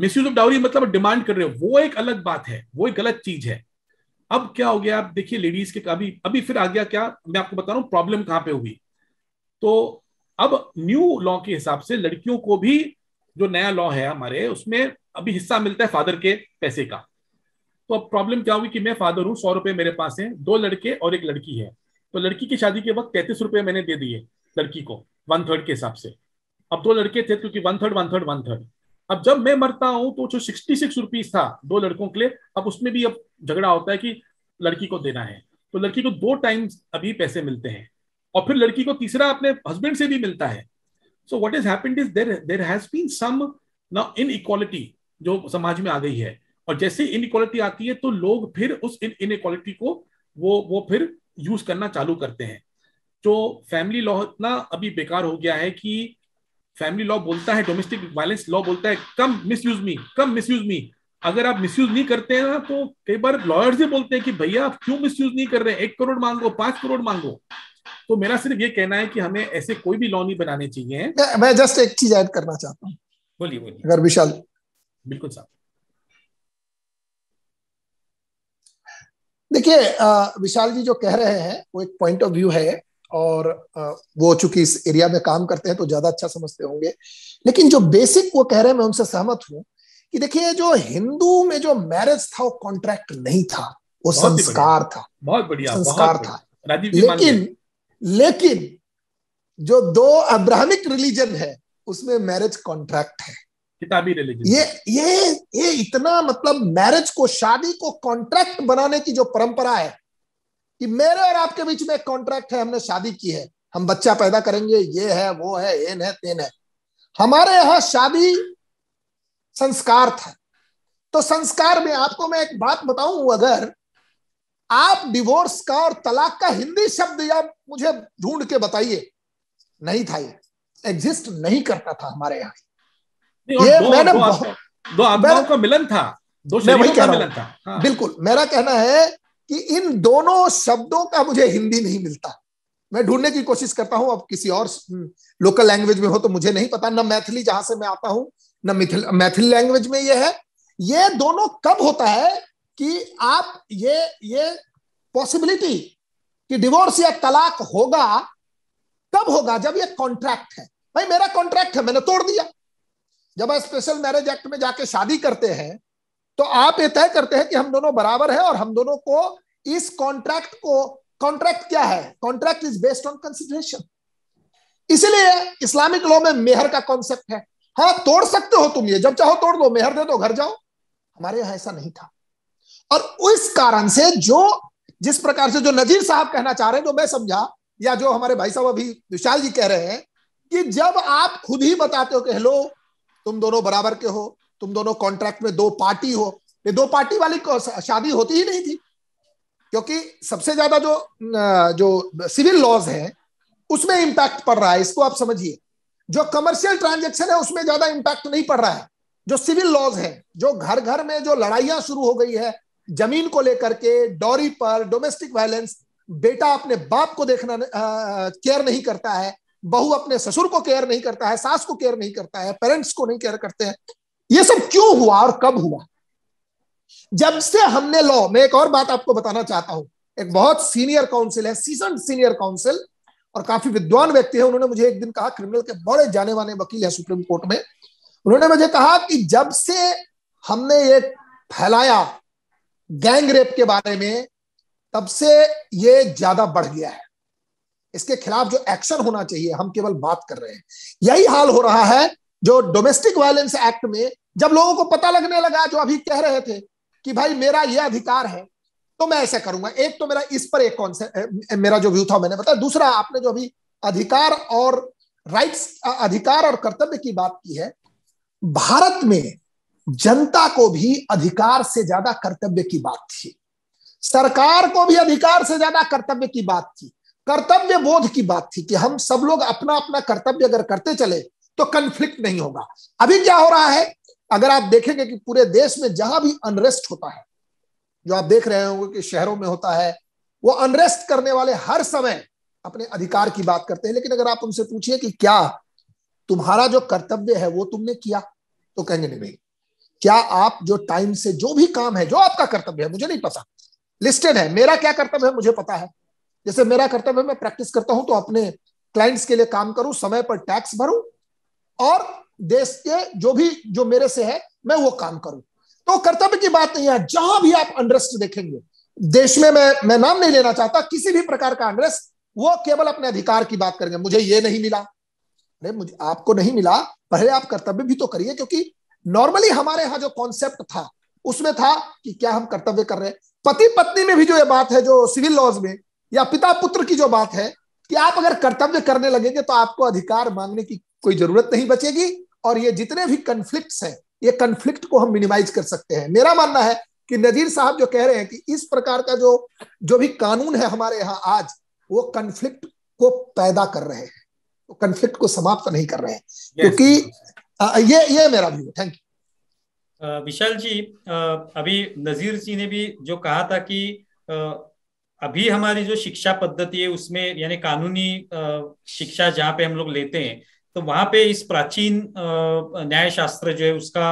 मिस यूज ऑफ डाउरी मतलब डिमांड कर रहे हो वो एक अलग बात है वो एक गलत चीज है अब क्या हो गया आप देखिए लेडीज के अभी अभी फिर आ गया क्या मैं आपको बता रहा हूँ प्रॉब्लम कहाँ पे हुई तो अब न्यू लॉ के हिसाब से लड़कियों को भी जो नया लॉ है हमारे उसमें अभी हिस्सा मिलता है फादर के पैसे का तो अब प्रॉब्लम क्या हुई कि मैं फादर हूँ सौ रुपए मेरे पास है दो लड़के और एक लड़की है तो लड़की की शादी के वक्त तैतीस रुपए मैंने दे दिए लड़की को वन थर्ड के हिसाब से अब दो लड़के थे क्योंकि one third one third one third अब जब मैं मरता हूं तो जो सिक्सटी सिक्स रुपीज था दो लड़कों के लिए अब उसमें भी अब झगड़ा होता है कि लड़की को देना है तो लड़की को दो टाइम्स अभी पैसे मिलते हैं और फिर लड़की को तीसरा अपने हस्बैंड से भी मिलता है so what is happened is there has been some inequality जो समाज में आ गई है और जैसे इनइक्वालिटी आती है तो लोग फिर उस इन इनइक्वालिटी को वो वो फिर यूज करना चालू करते हैं जो फैमिली लॉ इतना अभी बेकार हो गया है कि फैमिली लॉ बोलता है डोमेस्टिक वायलेंस लॉ बोलता है come misuse me come misuse me अगर आप मिस यूज नहीं करते हैं ना तो कई बार लॉयर्स ही बोलते हैं कि भैया आप क्यों मिस यूज नहीं कर रहे हैं एक करोड़ मांगो पांच करोड़ मांगो तो मेरा सिर्फ ये कहना है कि हमें ऐसे कोई भी लॉ नहीं बनाने चाहिए मैं, जस्ट एक चीज ऐड करना चाहता हूँ बोलिए बोलिए अगर विशाल बिल्कुल साहब देखिए विशाल जी जो कह रहे हैं वो एक पॉइंट ऑफ व्यू है और वो चूंकि इस एरिया में काम करते हैं तो ज्यादा अच्छा समझते होंगे लेकिन जो बेसिक वो कह रहे हैं मैं उनसे सहमत हूँ कि देखिए जो हिंदू में जो मैरिज था वो कॉन्ट्रैक्ट नहीं था वो संस्कार था बहुत बढ़िया संस्कार बहुत था लेकिन लेकिन जो दो अब्राहमिक रिलीजन है उसमें मैरिज कॉन्ट्रैक्ट है किताबी रिलीजन ये ये ये इतना मतलब मैरिज को शादी को कॉन्ट्रैक्ट बनाने की जो परंपरा है कि मेरे और आपके बीच में एक कॉन्ट्रैक्ट है हमने शादी की है हम बच्चा पैदा करेंगे ये है वो है एन है तेन है हमारे यहां शादी संस्कार था तो संस्कार में आपको मैं एक बात बताऊं अगर आप डिवोर्स का और तलाक का हिंदी शब्द या मुझे ढूंढ के बताइए नहीं था ये एग्जिस्ट नहीं करता था हमारे यहाँ ये दो, मैंने दो, आत्मा, दो का मिलन था दो मैं वही का मिलन था हाँ। बिल्कुल मेरा कहना है कि इन दोनों शब्दों का मुझे हिंदी नहीं मिलता मैं ढूंढने की कोशिश करता हूं अब किसी और लोकल लैंग्वेज हम्म, में हो तो मुझे नहीं पता न मैथिली जहां से मैं आता हूं न मैथिल मैथिली लैंग्वेज में यह है ये दोनों कब होता है कि आप ये ये पॉसिबिलिटी कि डिवोर्स या तलाक होगा कब होगा जब ये कॉन्ट्रैक्ट है भाई मेरा कॉन्ट्रैक्ट है मैंने तोड़ दिया जब आप स्पेशल मैरिज एक्ट में जाके शादी करते हैं तो आप ये तय करते हैं कि हम दोनों बराबर हैं और हम दोनों को इस कॉन्ट्रैक्ट को कॉन्ट्रैक्ट क्या है contract is based on consideration इसीलिए इस्लामिक लॉ में मेहर का कॉन्सेप्ट है हाँ तोड़ सकते हो तुम ये जब चाहो तोड़ दो मेहर दे दो घर जाओ हमारे यहां ऐसा नहीं था और उस कारण से जो जिस प्रकार से जो नजीर साहब कहना चाह रहे हैं जो मैं समझा या जो हमारे भाई साहब अभी विशाल जी कह रहे हैं कि जब आप खुद ही बताते हो कि हेलो तुम दोनों बराबर के हो तुम दोनों कॉन्ट्रैक्ट में दो पार्टी हो ये दो पार्टी वाली शादी होती ही नहीं थी क्योंकि सबसे ज्यादा जो जो सिविल लॉज है उसमें इंपैक्ट पड़ रहा है इसको आप समझिए जो कमर्शियल ट्रांजेक्शन है उसमें ज्यादा इंपैक्ट नहीं पड़ रहा है जो सिविल लॉज है जो घर घर में जो लड़ाइयां शुरू हो गई है जमीन को लेकर के डॉरी पर डोमेस्टिक वायलेंस बेटा अपने बाप को देखना केयर नहीं करता है बहू अपने ससुर को केयर नहीं करता है सास को केयर नहीं करता है पेरेंट्स को नहीं केयर करते हैं ये सब क्यों हुआ और कब हुआ जब से हमने लॉ में एक और बात आपको बताना चाहता हूं एक बहुत सीनियर काउंसिल है सीजन सीनियर काउंसिल और काफी विद्वान व्यक्ति है उन्होंने मुझे एक दिन कहा क्रिमिनल के बड़े जाने वाने वकील है सुप्रीम कोर्ट में उन्होंने मुझे कहा कि जब से हमने ये फैलाया गैंग रेप के बारे में तब से ये ज्यादा बढ़ गया है इसके खिलाफ जो एक्शन होना चाहिए हम केवल बात कर रहे हैं यही हाल हो रहा है जो डोमेस्टिक वायलेंस एक्ट में जब लोगों को पता लगने लगा जो अभी कह रहे थे कि भाई मेरा यह अधिकार है तो मैं ऐसा करूंगा एक तो मेरा इस पर एक कॉन्सेप्ट मेरा जो व्यू था मैंने बताया दूसरा आपने जो अभी अधिकार और राइट्स अधिकार और कर्तव्य की बात की है भारत में जनता को भी अधिकार से ज्यादा कर्तव्य की बात थी सरकार को भी अधिकार से ज्यादा कर्तव्य की बात थी कर्तव्य बोध की बात थी कि हम सब लोग अपना अपना कर्तव्य अगर करते चले तो कन्फ्लिक्ट नहीं होगा अभी क्या हो रहा है अगर आप देखेंगे कि पूरे देश में जहां भी अनरेस्ट होता है जो आप देख रहे होंगे कि शहरों में होता है वो अनरेस्ट करने वाले हर समय अपने अधिकार की बात करते हैं लेकिन अगर आप उनसे पूछिए कि क्या तुम्हारा जो कर्तव्य है वो तुमने किया तो कहेंगे नहीं भाई क्या आप जो टाइम से जो भी काम है जो आपका कर्तव्य है मुझे नहीं पता लिस्टेड है मेरा क्या कर्तव्य है मुझे पता है जैसे मेरा कर्तव्य मैं प्रैक्टिस करता हूं तो अपने क्लाइंट्स के लिए काम करूं समय पर टैक्स भरूं और देश के जो भी जो मेरे से है मैं वो काम करूं तो कर्तव्य की बात नहीं है जहां भी आप अनरेस्ट देखेंगे देश में मैं मैं नाम नहीं लेना चाहता किसी भी प्रकार का अनरेस्ट वो केवल अपने अधिकार की बात करेंगे मुझे ये नहीं मिला अरे मुझे आपको नहीं मिला पहले आप कर्तव्य भी तो करिए क्योंकि नॉर्मली हमारे यहाँ जो कॉन्सेप्ट था उसमें था कि क्या हम कर्तव्य कर रहे हैं पति पत्नी में भी जो ये बात है जो सिविल लॉज में या पिता पुत्र की जो बात है कि आप अगर कर्तव्य करने लगेंगे तो आपको अधिकार मांगने की कोई जरूरत नहीं बचेगी और ये जितने भी कंफ्लिक्ट है ये कंफ्लिक्ट को हम मिनिमाइज कर सकते हैं मेरा मानना है कि नजीर साहब जो कह रहे हैं कि इस प्रकार का जो जो भी कानून है हमारे यहाँ आज वो कंफ्लिक्ट को पैदा कर रहे हैं वो कंफ्लिक्ट को समाप्त नहीं कर रहे हैं yes. क्योंकि ये uh, ये uh, मेरा view thank you Vishal ji uh, अभी नजीर जी ने भी जो कहा था कि अभी हमारी जो शिक्षा पद्धति है उसमें यानी कानूनी शिक्षा जहाँ पे हम लोग लेते हैं तो वहां पे इस प्राचीन न्याय शास्त्र जो है उसका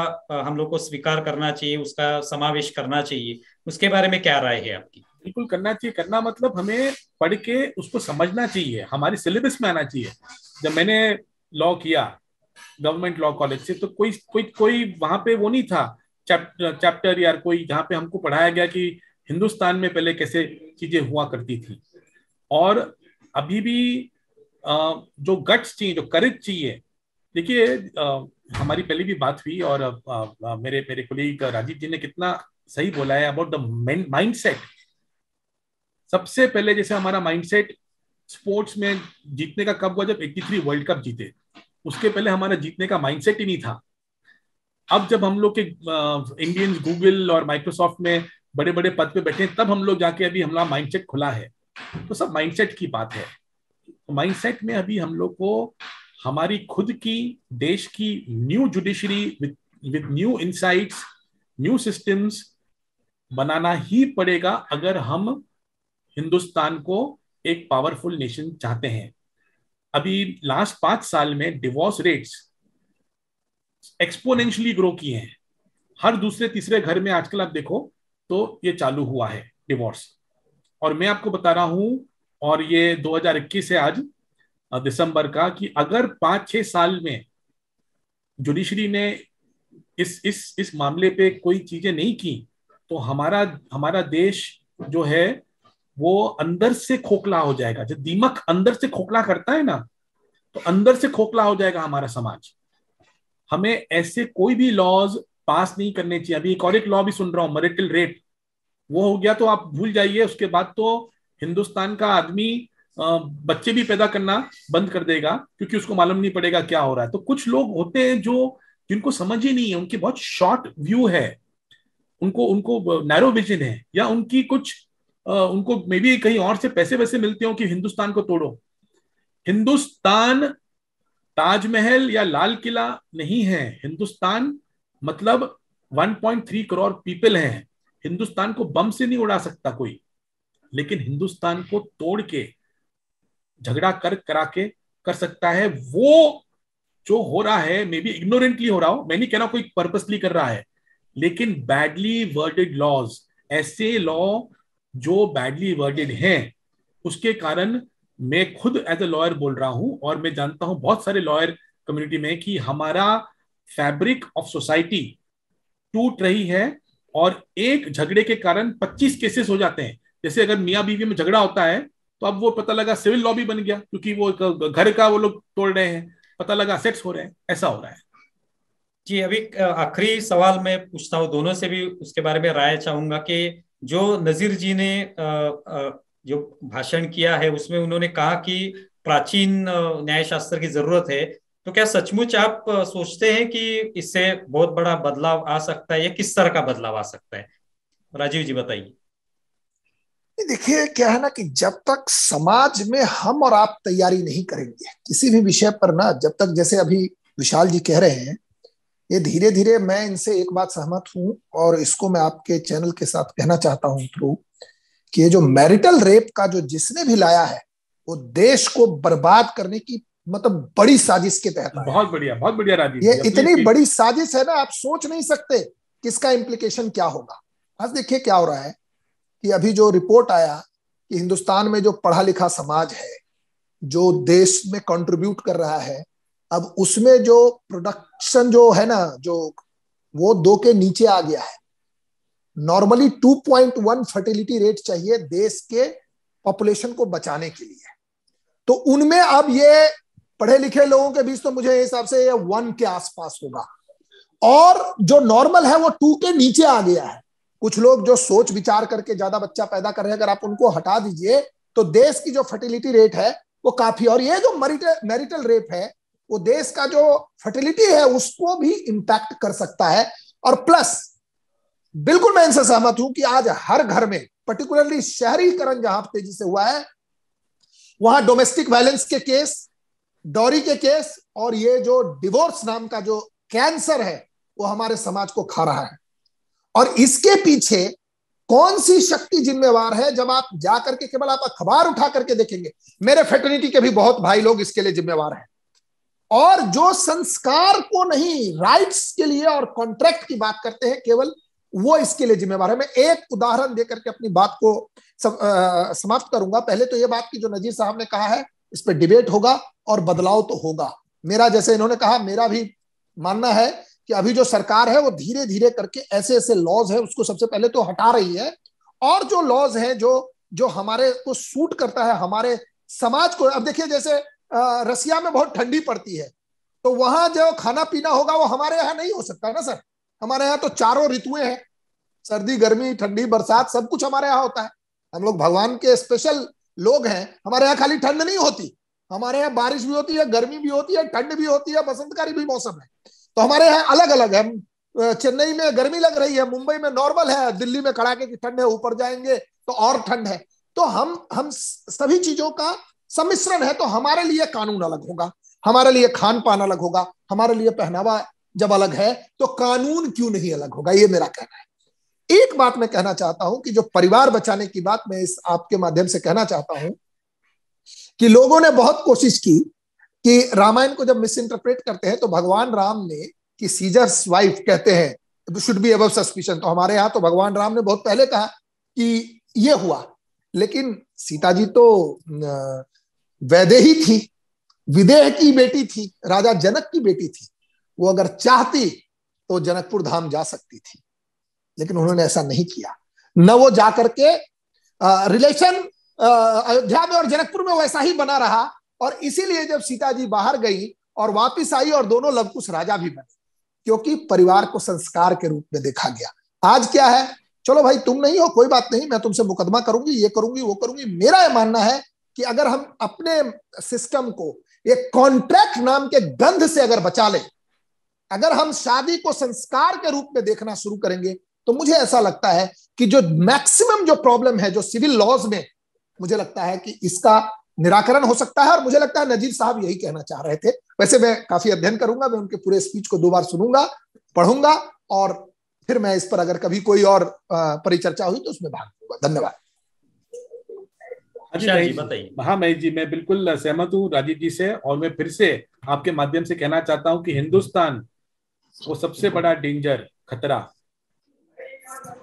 हम लोग को स्वीकार करना चाहिए उसका समावेश करना चाहिए उसके बारे में क्या राय है आपकी बिल्कुल करना चाहिए करना मतलब हमें पढ़ के उसको समझना चाहिए हमारे सिलेबस में आना चाहिए जब मैंने लॉ किया गवर्नमेंट लॉ कॉलेज से तो कोई कोई कोई वहां पे वो नहीं था चैप्टर या कोई जहाँ पे हमको पढ़ाया गया कि हिंदुस्तान में पहले कैसे चीजें हुआ करती थी और अभी भी जो गट्स चाहिए जो करेज चाहिए देखिए हमारी पहले भी बात हुई और मेरे मेरे कोलीग राजीव जी ने कितना सही बोला है अबाउट द माइंड सेट सबसे पहले जैसे हमारा माइंड सेट स्पोर्ट्स में जीतने का कब हुआ जब 83 वर्ल्ड कप जीते उसके पहले हमारा जीतने का माइंडसेट ही नहीं था अब जब हम लोग के इंडियन गूगल और माइक्रोसॉफ्ट में बड़े बड़े पद पे बैठे तब हम लोग जाके अभी हमारा माइंडसेट खुला है तो सब माइंडसेट की बात है माइंडसेट तो में अभी हम लोग को हमारी खुद की देश की new judiciary with with new insights new systems बनाना ही पड़ेगा अगर हम हिंदुस्तान को एक पावरफुल नेशन चाहते हैं अभी लास्ट पांच साल में डिवोर्स रेट्स एक्सपोनेंशियली ग्रो किए हैं हर दूसरे तीसरे घर में आजकल आप देखो तो ये चालू हुआ है डिवोर्स और मैं आपको बता रहा हूं और ये 2021 है आज दिसंबर का कि अगर पांच छह साल में जुडिशरी ने इस इस इस मामले पे कोई चीजें नहीं की तो हमारा हमारा देश जो है वो अंदर से खोखला हो जाएगा जब दीमक अंदर से खोखला करता है ना तो अंदर से खोखला हो जाएगा हमारा समाज हमें ऐसे कोई भी लॉज पास नहीं करने चाहिए अभी एक और एक लॉ भी सुन रहा हूं मरिटल रेट वो हो गया तो आप भूल जाइए उसके बाद तो हिंदुस्तान का आदमी बच्चे भी पैदा करना बंद कर देगा क्योंकि उसको मालूम नहीं पड़ेगा क्या हो रहा है तो कुछ लोग होते हैं जो जिनको समझ ही नहीं है उनकी बहुत शॉर्ट व्यू है उनको उनको नैरो विजन है या उनकी कुछ उनको मे बी कहीं और से पैसे वैसे मिलते हो कि हिंदुस्तान को तोड़ो हिंदुस्तान ताजमहल या लाल किला नहीं है हिंदुस्तान मतलब 1.3 करोड़ पीपल हैं हिंदुस्तान को बम से नहीं उड़ा सकता कोई लेकिन हिंदुस्तान को तोड़ के झगड़ा कर करा के कर सकता है वो जो हो रहा है मे बी इग्नोरेंटली हो रहा हो मैं नहीं कह रहा कोई पर्पसली कर रहा है लेकिन बैडली वर्डेड लॉज ऐसे लॉ जो बैडली वर्डेड हैं उसके कारण मैं खुद एज ए लॉयर बोल रहा हूं और मैं जानता हूं बहुत सारे लॉयर कम्युनिटी में कि हमारा फैब्रिक ऑफ सोसाइटी टूट रही है और एक झगड़े के कारण 25 केसेस हो जाते हैं जैसे अगर मियाँ बीवी में झगड़ा होता है तो अब वो पता लगा सिविल लॉ भी बन गया क्योंकि वो घर का वो लोग तोड़ रहे हैं पता लगा सेट्स हो रहे हैं ऐसा हो रहा है जी अभी आखिरी सवाल मैं पूछता हूँ दोनों से भी उसके बारे में राय चाहूंगा कि जो नजीर जी ने जो भाषण किया है उसमें उन्होंने कहा कि प्राचीन न्यायशास्त्र की जरूरत है तो क्या सचमुच आप सोचते हैं कि इससे बहुत बड़ा बदलाव आ सकता है या किस तरह का बदलाव आ सकता है राजीव जी बताइए देखिए क्या है ना कि जब तक समाज में हम और आप तैयारी नहीं करेंगे किसी भी विषय पर ना जब तक जैसे अभी विशाल जी कह रहे हैं ये धीरे धीरे मैं इनसे एक बात सहमत हूँ और इसको मैं आपके चैनल के साथ कहना चाहता हूँ थ्रू कि ये जो मैरिटल रेप का जो जिसने भी लाया है वो देश को बर्बाद करने की मतलब बड़ी साजिश के तहत बहुत बढ़िया बहुत बढ़िया राजी ये इतनी बड़ी साजिश है ना आप सोच नहीं सकते कि इसका इम्प्लीकेशन क्या होगा बस देखिए क्या हो रहा है कि अभी जो रिपोर्ट आया कि हिंदुस्तान में जो पढ़ा लिखा समाज है जो देश में कंट्रीब्यूट कर रहा है अब उसमें जो प्रोडक्शन जो है ना जो वो दो के नीचे आ गया है नॉर्मली 2.1 फर्टिलिटी रेट चाहिए देश के पॉपुलेशन को बचाने के लिए तो उनमें अब ये पढ़े लिखे लोगों के बीच तो मुझे हिसाब से ये वन के आसपास होगा और जो नॉर्मल है वो टू के नीचे आ गया है कुछ लोग जो सोच विचार करके ज्यादा बच्चा पैदा कर रहे हैं अगर आप उनको हटा दीजिए तो देश की जो फर्टिलिटी रेट है वो काफी और ये जो मैरिटल मैरिटल रेप है वो देश का जो फर्टिलिटी है उसको भी इंपैक्ट कर सकता है और प्लस बिल्कुल मैं इनसे सहमत हूं कि आज हर घर में पर्टिकुलरली शहरीकरण जहां तेजी से हुआ है वहां डोमेस्टिक वायलेंस के केस डॉरी के केस और ये जो डिवोर्स नाम का जो कैंसर है वो हमारे समाज को खा रहा है और इसके पीछे कौन सी शक्ति जिम्मेवार है जब आप जाकर के केवल आप अखबार उठा करके देखेंगे मेरे फेटर्निटी के भी बहुत भाई लोग इसके लिए जिम्मेवार हैं और जो संस्कार को नहीं राइट्स के लिए और कॉन्ट्रैक्ट की बात करते हैं केवल वो इसके लिए जिम्मेवार है मैं एक उदाहरण देकर के अपनी बात को समाप्त करूंगा पहले तो ये बात की जो नजीर साहब ने कहा है इस पर डिबेट होगा और बदलाव तो होगा मेरा जैसे इन्होंने कहा मेरा भी मानना है कि अभी जो सरकार है वो धीरे धीरे करके ऐसे ऐसे लॉज है उसको सबसे पहले तो हटा रही है और जो लॉज है जो जो हमारे को सूट करता है हमारे समाज को अब देखिए जैसे रसिया में बहुत ठंडी पड़ती है तो वहां जो खाना पीना होगा वो हमारे यहाँ नहीं हो सकता ना सर हमारे यहाँ तो चारों ऋतुए हैं सर्दी गर्मी ठंडी बरसात सब कुछ हमारे यहाँ होता है हम लोग भगवान के स्पेशल लोग हैं हमारे यहाँ खाली ठंड नहीं होती हमारे यहाँ बारिश भी होती है गर्मी भी होती है ठंड भी होती है बसंतकारी भी मौसम है तो हमारे यहाँ अलग अलग है चेन्नई में गर्मी लग रही है मुंबई में नॉर्मल है दिल्ली में कड़ाके की ठंड है ऊपर जाएंगे तो और ठंड है तो हम हम सभी चीजों का सम्मिश्रण है तो हमारे लिए कानून अलग होगा हमारे लिए खान पान अलग होगा हमारे लिए पहनावा जब अलग है तो कानून क्यों नहीं अलग होगा ये मेरा कहना है एक बात मैं कहना चाहता हूं कि जो परिवार बचाने की बात मैं इस आपके माध्यम से कहना चाहता हूं कि लोगों ने बहुत कोशिश की कि रामायण को जब मिस इंटरप्रेट करते हैं तो भगवान राम ने कि सीजर्स वाइफ कहते हैं शुड बी अब सस्पिशन तो हमारे यहां तो भगवान राम ने बहुत पहले कहा कि ये हुआ लेकिन सीता जी तो वैदेही थी विदेह की बेटी थी राजा जनक की बेटी थी वो अगर चाहती तो जनकपुर धाम जा सकती थी लेकिन उन्होंने ऐसा नहीं किया न वो जाकर के रिलेशन अयोध्या में और जनकपुर में वैसा ही बना रहा और इसीलिए जब सीता जी बाहर गई और वापस आई और दोनों लवकुश राजा भी बने क्योंकि परिवार को संस्कार के रूप में देखा गया आज क्या है चलो भाई तुम नहीं हो कोई बात नहीं मैं तुमसे मुकदमा करूंगी ये करूंगी वो करूंगी मेरा यह मानना है कि अगर हम अपने सिस्टम को एक कॉन्ट्रैक्ट नाम के गंध से अगर बचा ले अगर हम शादी को संस्कार के रूप में देखना शुरू करेंगे तो मुझे ऐसा लगता है कि जो मैक्सिमम जो प्रॉब्लम है जो सिविल लॉज में मुझे लगता है कि इसका निराकरण हो सकता है और मुझे लगता है नजीर साहब यही कहना चाह रहे थे वैसे मैं काफी अध्ययन करूंगा मैं उनके पूरे स्पीच को दो बार सुनूंगा पढ़ूंगा और फिर मैं इस पर अगर कभी कोई और परिचर्चा हुई तो उसमें भाग लूंगा धन्यवाद अच्छा जी बताइए हाँ महेश जी मैं बिल्कुल सहमत हूँ राजीव जी से और मैं फिर से आपके माध्यम से कहना चाहता हूँ कि हिंदुस्तान वो सबसे बड़ा डेंजर खतरा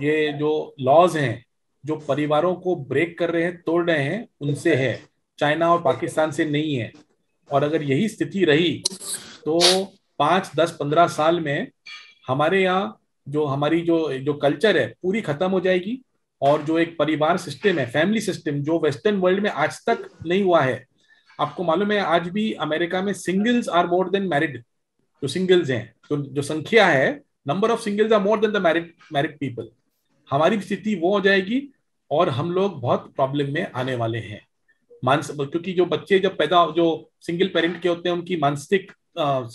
ये जो लॉज हैं जो परिवारों को ब्रेक कर रहे हैं तोड़ रहे हैं उनसे है चाइना और पाकिस्तान से नहीं है और अगर यही स्थिति रही तो पांच दस पंद्रह साल में हमारे यहाँ जो हमारी जो जो कल्चर है पूरी खत्म हो जाएगी और जो एक परिवार सिस्टम है फैमिली सिस्टम जो वेस्टर्न वर्ल्ड में आज तक नहीं हुआ है आपको मालूम है आज भी अमेरिका में singles are more than married जो सिंगल्स हैं तो जो संख्या है number of singles are more than the married married people हमारी स्थिति वो हो जाएगी और हम लोग बहुत प्रॉब्लम में आने वाले हैं मानस क्योंकि जो बच्चे जब पैदा जो सिंगल पेरेंट के होते हैं उनकी मानसिक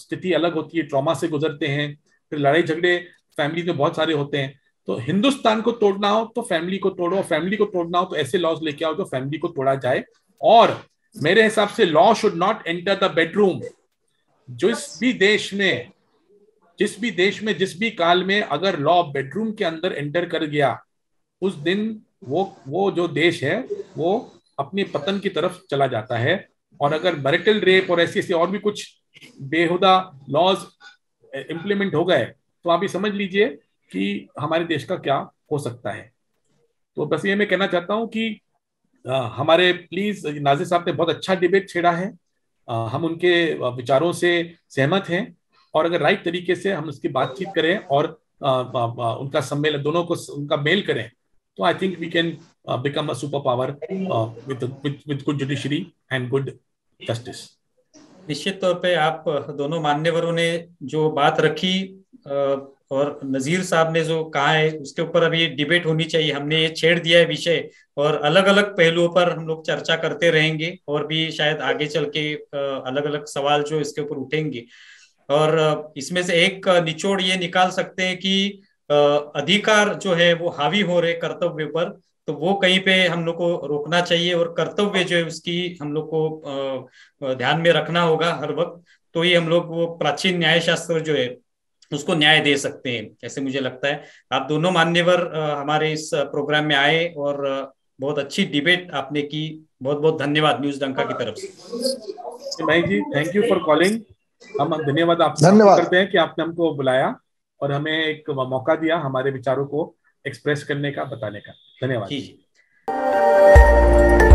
स्थिति अलग होती है ट्रॉमा से गुजरते हैं फिर लड़ाई झगड़े फैमिली में बहुत सारे होते हैं तो हिंदुस्तान को तोड़ना हो तो फैमिली को तोड़ो फैमिली को तोड़ना हो तो ऐसे लॉज लेके आओ जो फैमिली को तोड़ा जाए और मेरे हिसाब से law should not enter the bedroom जिस भी देश में जिस भी देश में जिस भी काल में अगर लॉ बेडरूम के अंदर एंटर कर गया उस दिन वो वो जो देश है वो अपने पतन की तरफ चला जाता है और अगर मरिटल रेप और ऐसी ऐसी और भी कुछ बेहुदा लॉज इम्प्लीमेंट हो गए तो आप ये समझ लीजिए कि हमारे देश का क्या हो सकता है तो बस ये मैं कहना चाहता हूँ कि आ, हमारे प्लीज नाजिर साहब ने बहुत अच्छा डिबेट छेड़ा है आ, हम उनके विचारों से सहमत हैं और अगर राइट तरीके से हम उसकी बातचीत करें और आ, आ, आ, उनका सम्मेलन दोनों को उनका मेल करें तो I think we can become a super power with good judiciary and good justice निश्चित तौर पे आप दोनों मान्यवरों ने जो बात रखी और नज़ीर साहब ने जो कहा है उसके ऊपर अभी डिबेट होनी चाहिए हमने ये छेड़ दिया है विषय और अलग अलग पहलुओं पर हम लोग चर्चा करते रहेंगे और भी शायद आगे चल के अलग अलग सवाल जो इसके ऊपर उठेंगे और इसमें से एक निचोड़ ये निकाल सकते हैं कि अधिकार जो है वो हावी हो रहे कर्तव्य पर तो वो कहीं पे हम लोग को रोकना चाहिए और कर्तव्य जो है उसकी हम लोग को ध्यान में रखना होगा हर वक्त तो ये हम लोग वो प्राचीन न्याय शास्त्र जो है उसको न्याय दे सकते हैं ऐसे मुझे लगता है आप दोनों मान्यवर हमारे इस प्रोग्राम में आए और बहुत अच्छी डिबेट आपने की बहुत बहुत धन्यवाद न्यूज डंका की तरफ से भाई जी थैंक यू फॉर कॉलिंग हम धन्यवाद आप धन्यवाद करते हैं कि आपने हमको बुलाया और हमें एक मौका दिया हमारे विचारों को एक्सप्रेस करने का बताने का धन्यवाद जी जी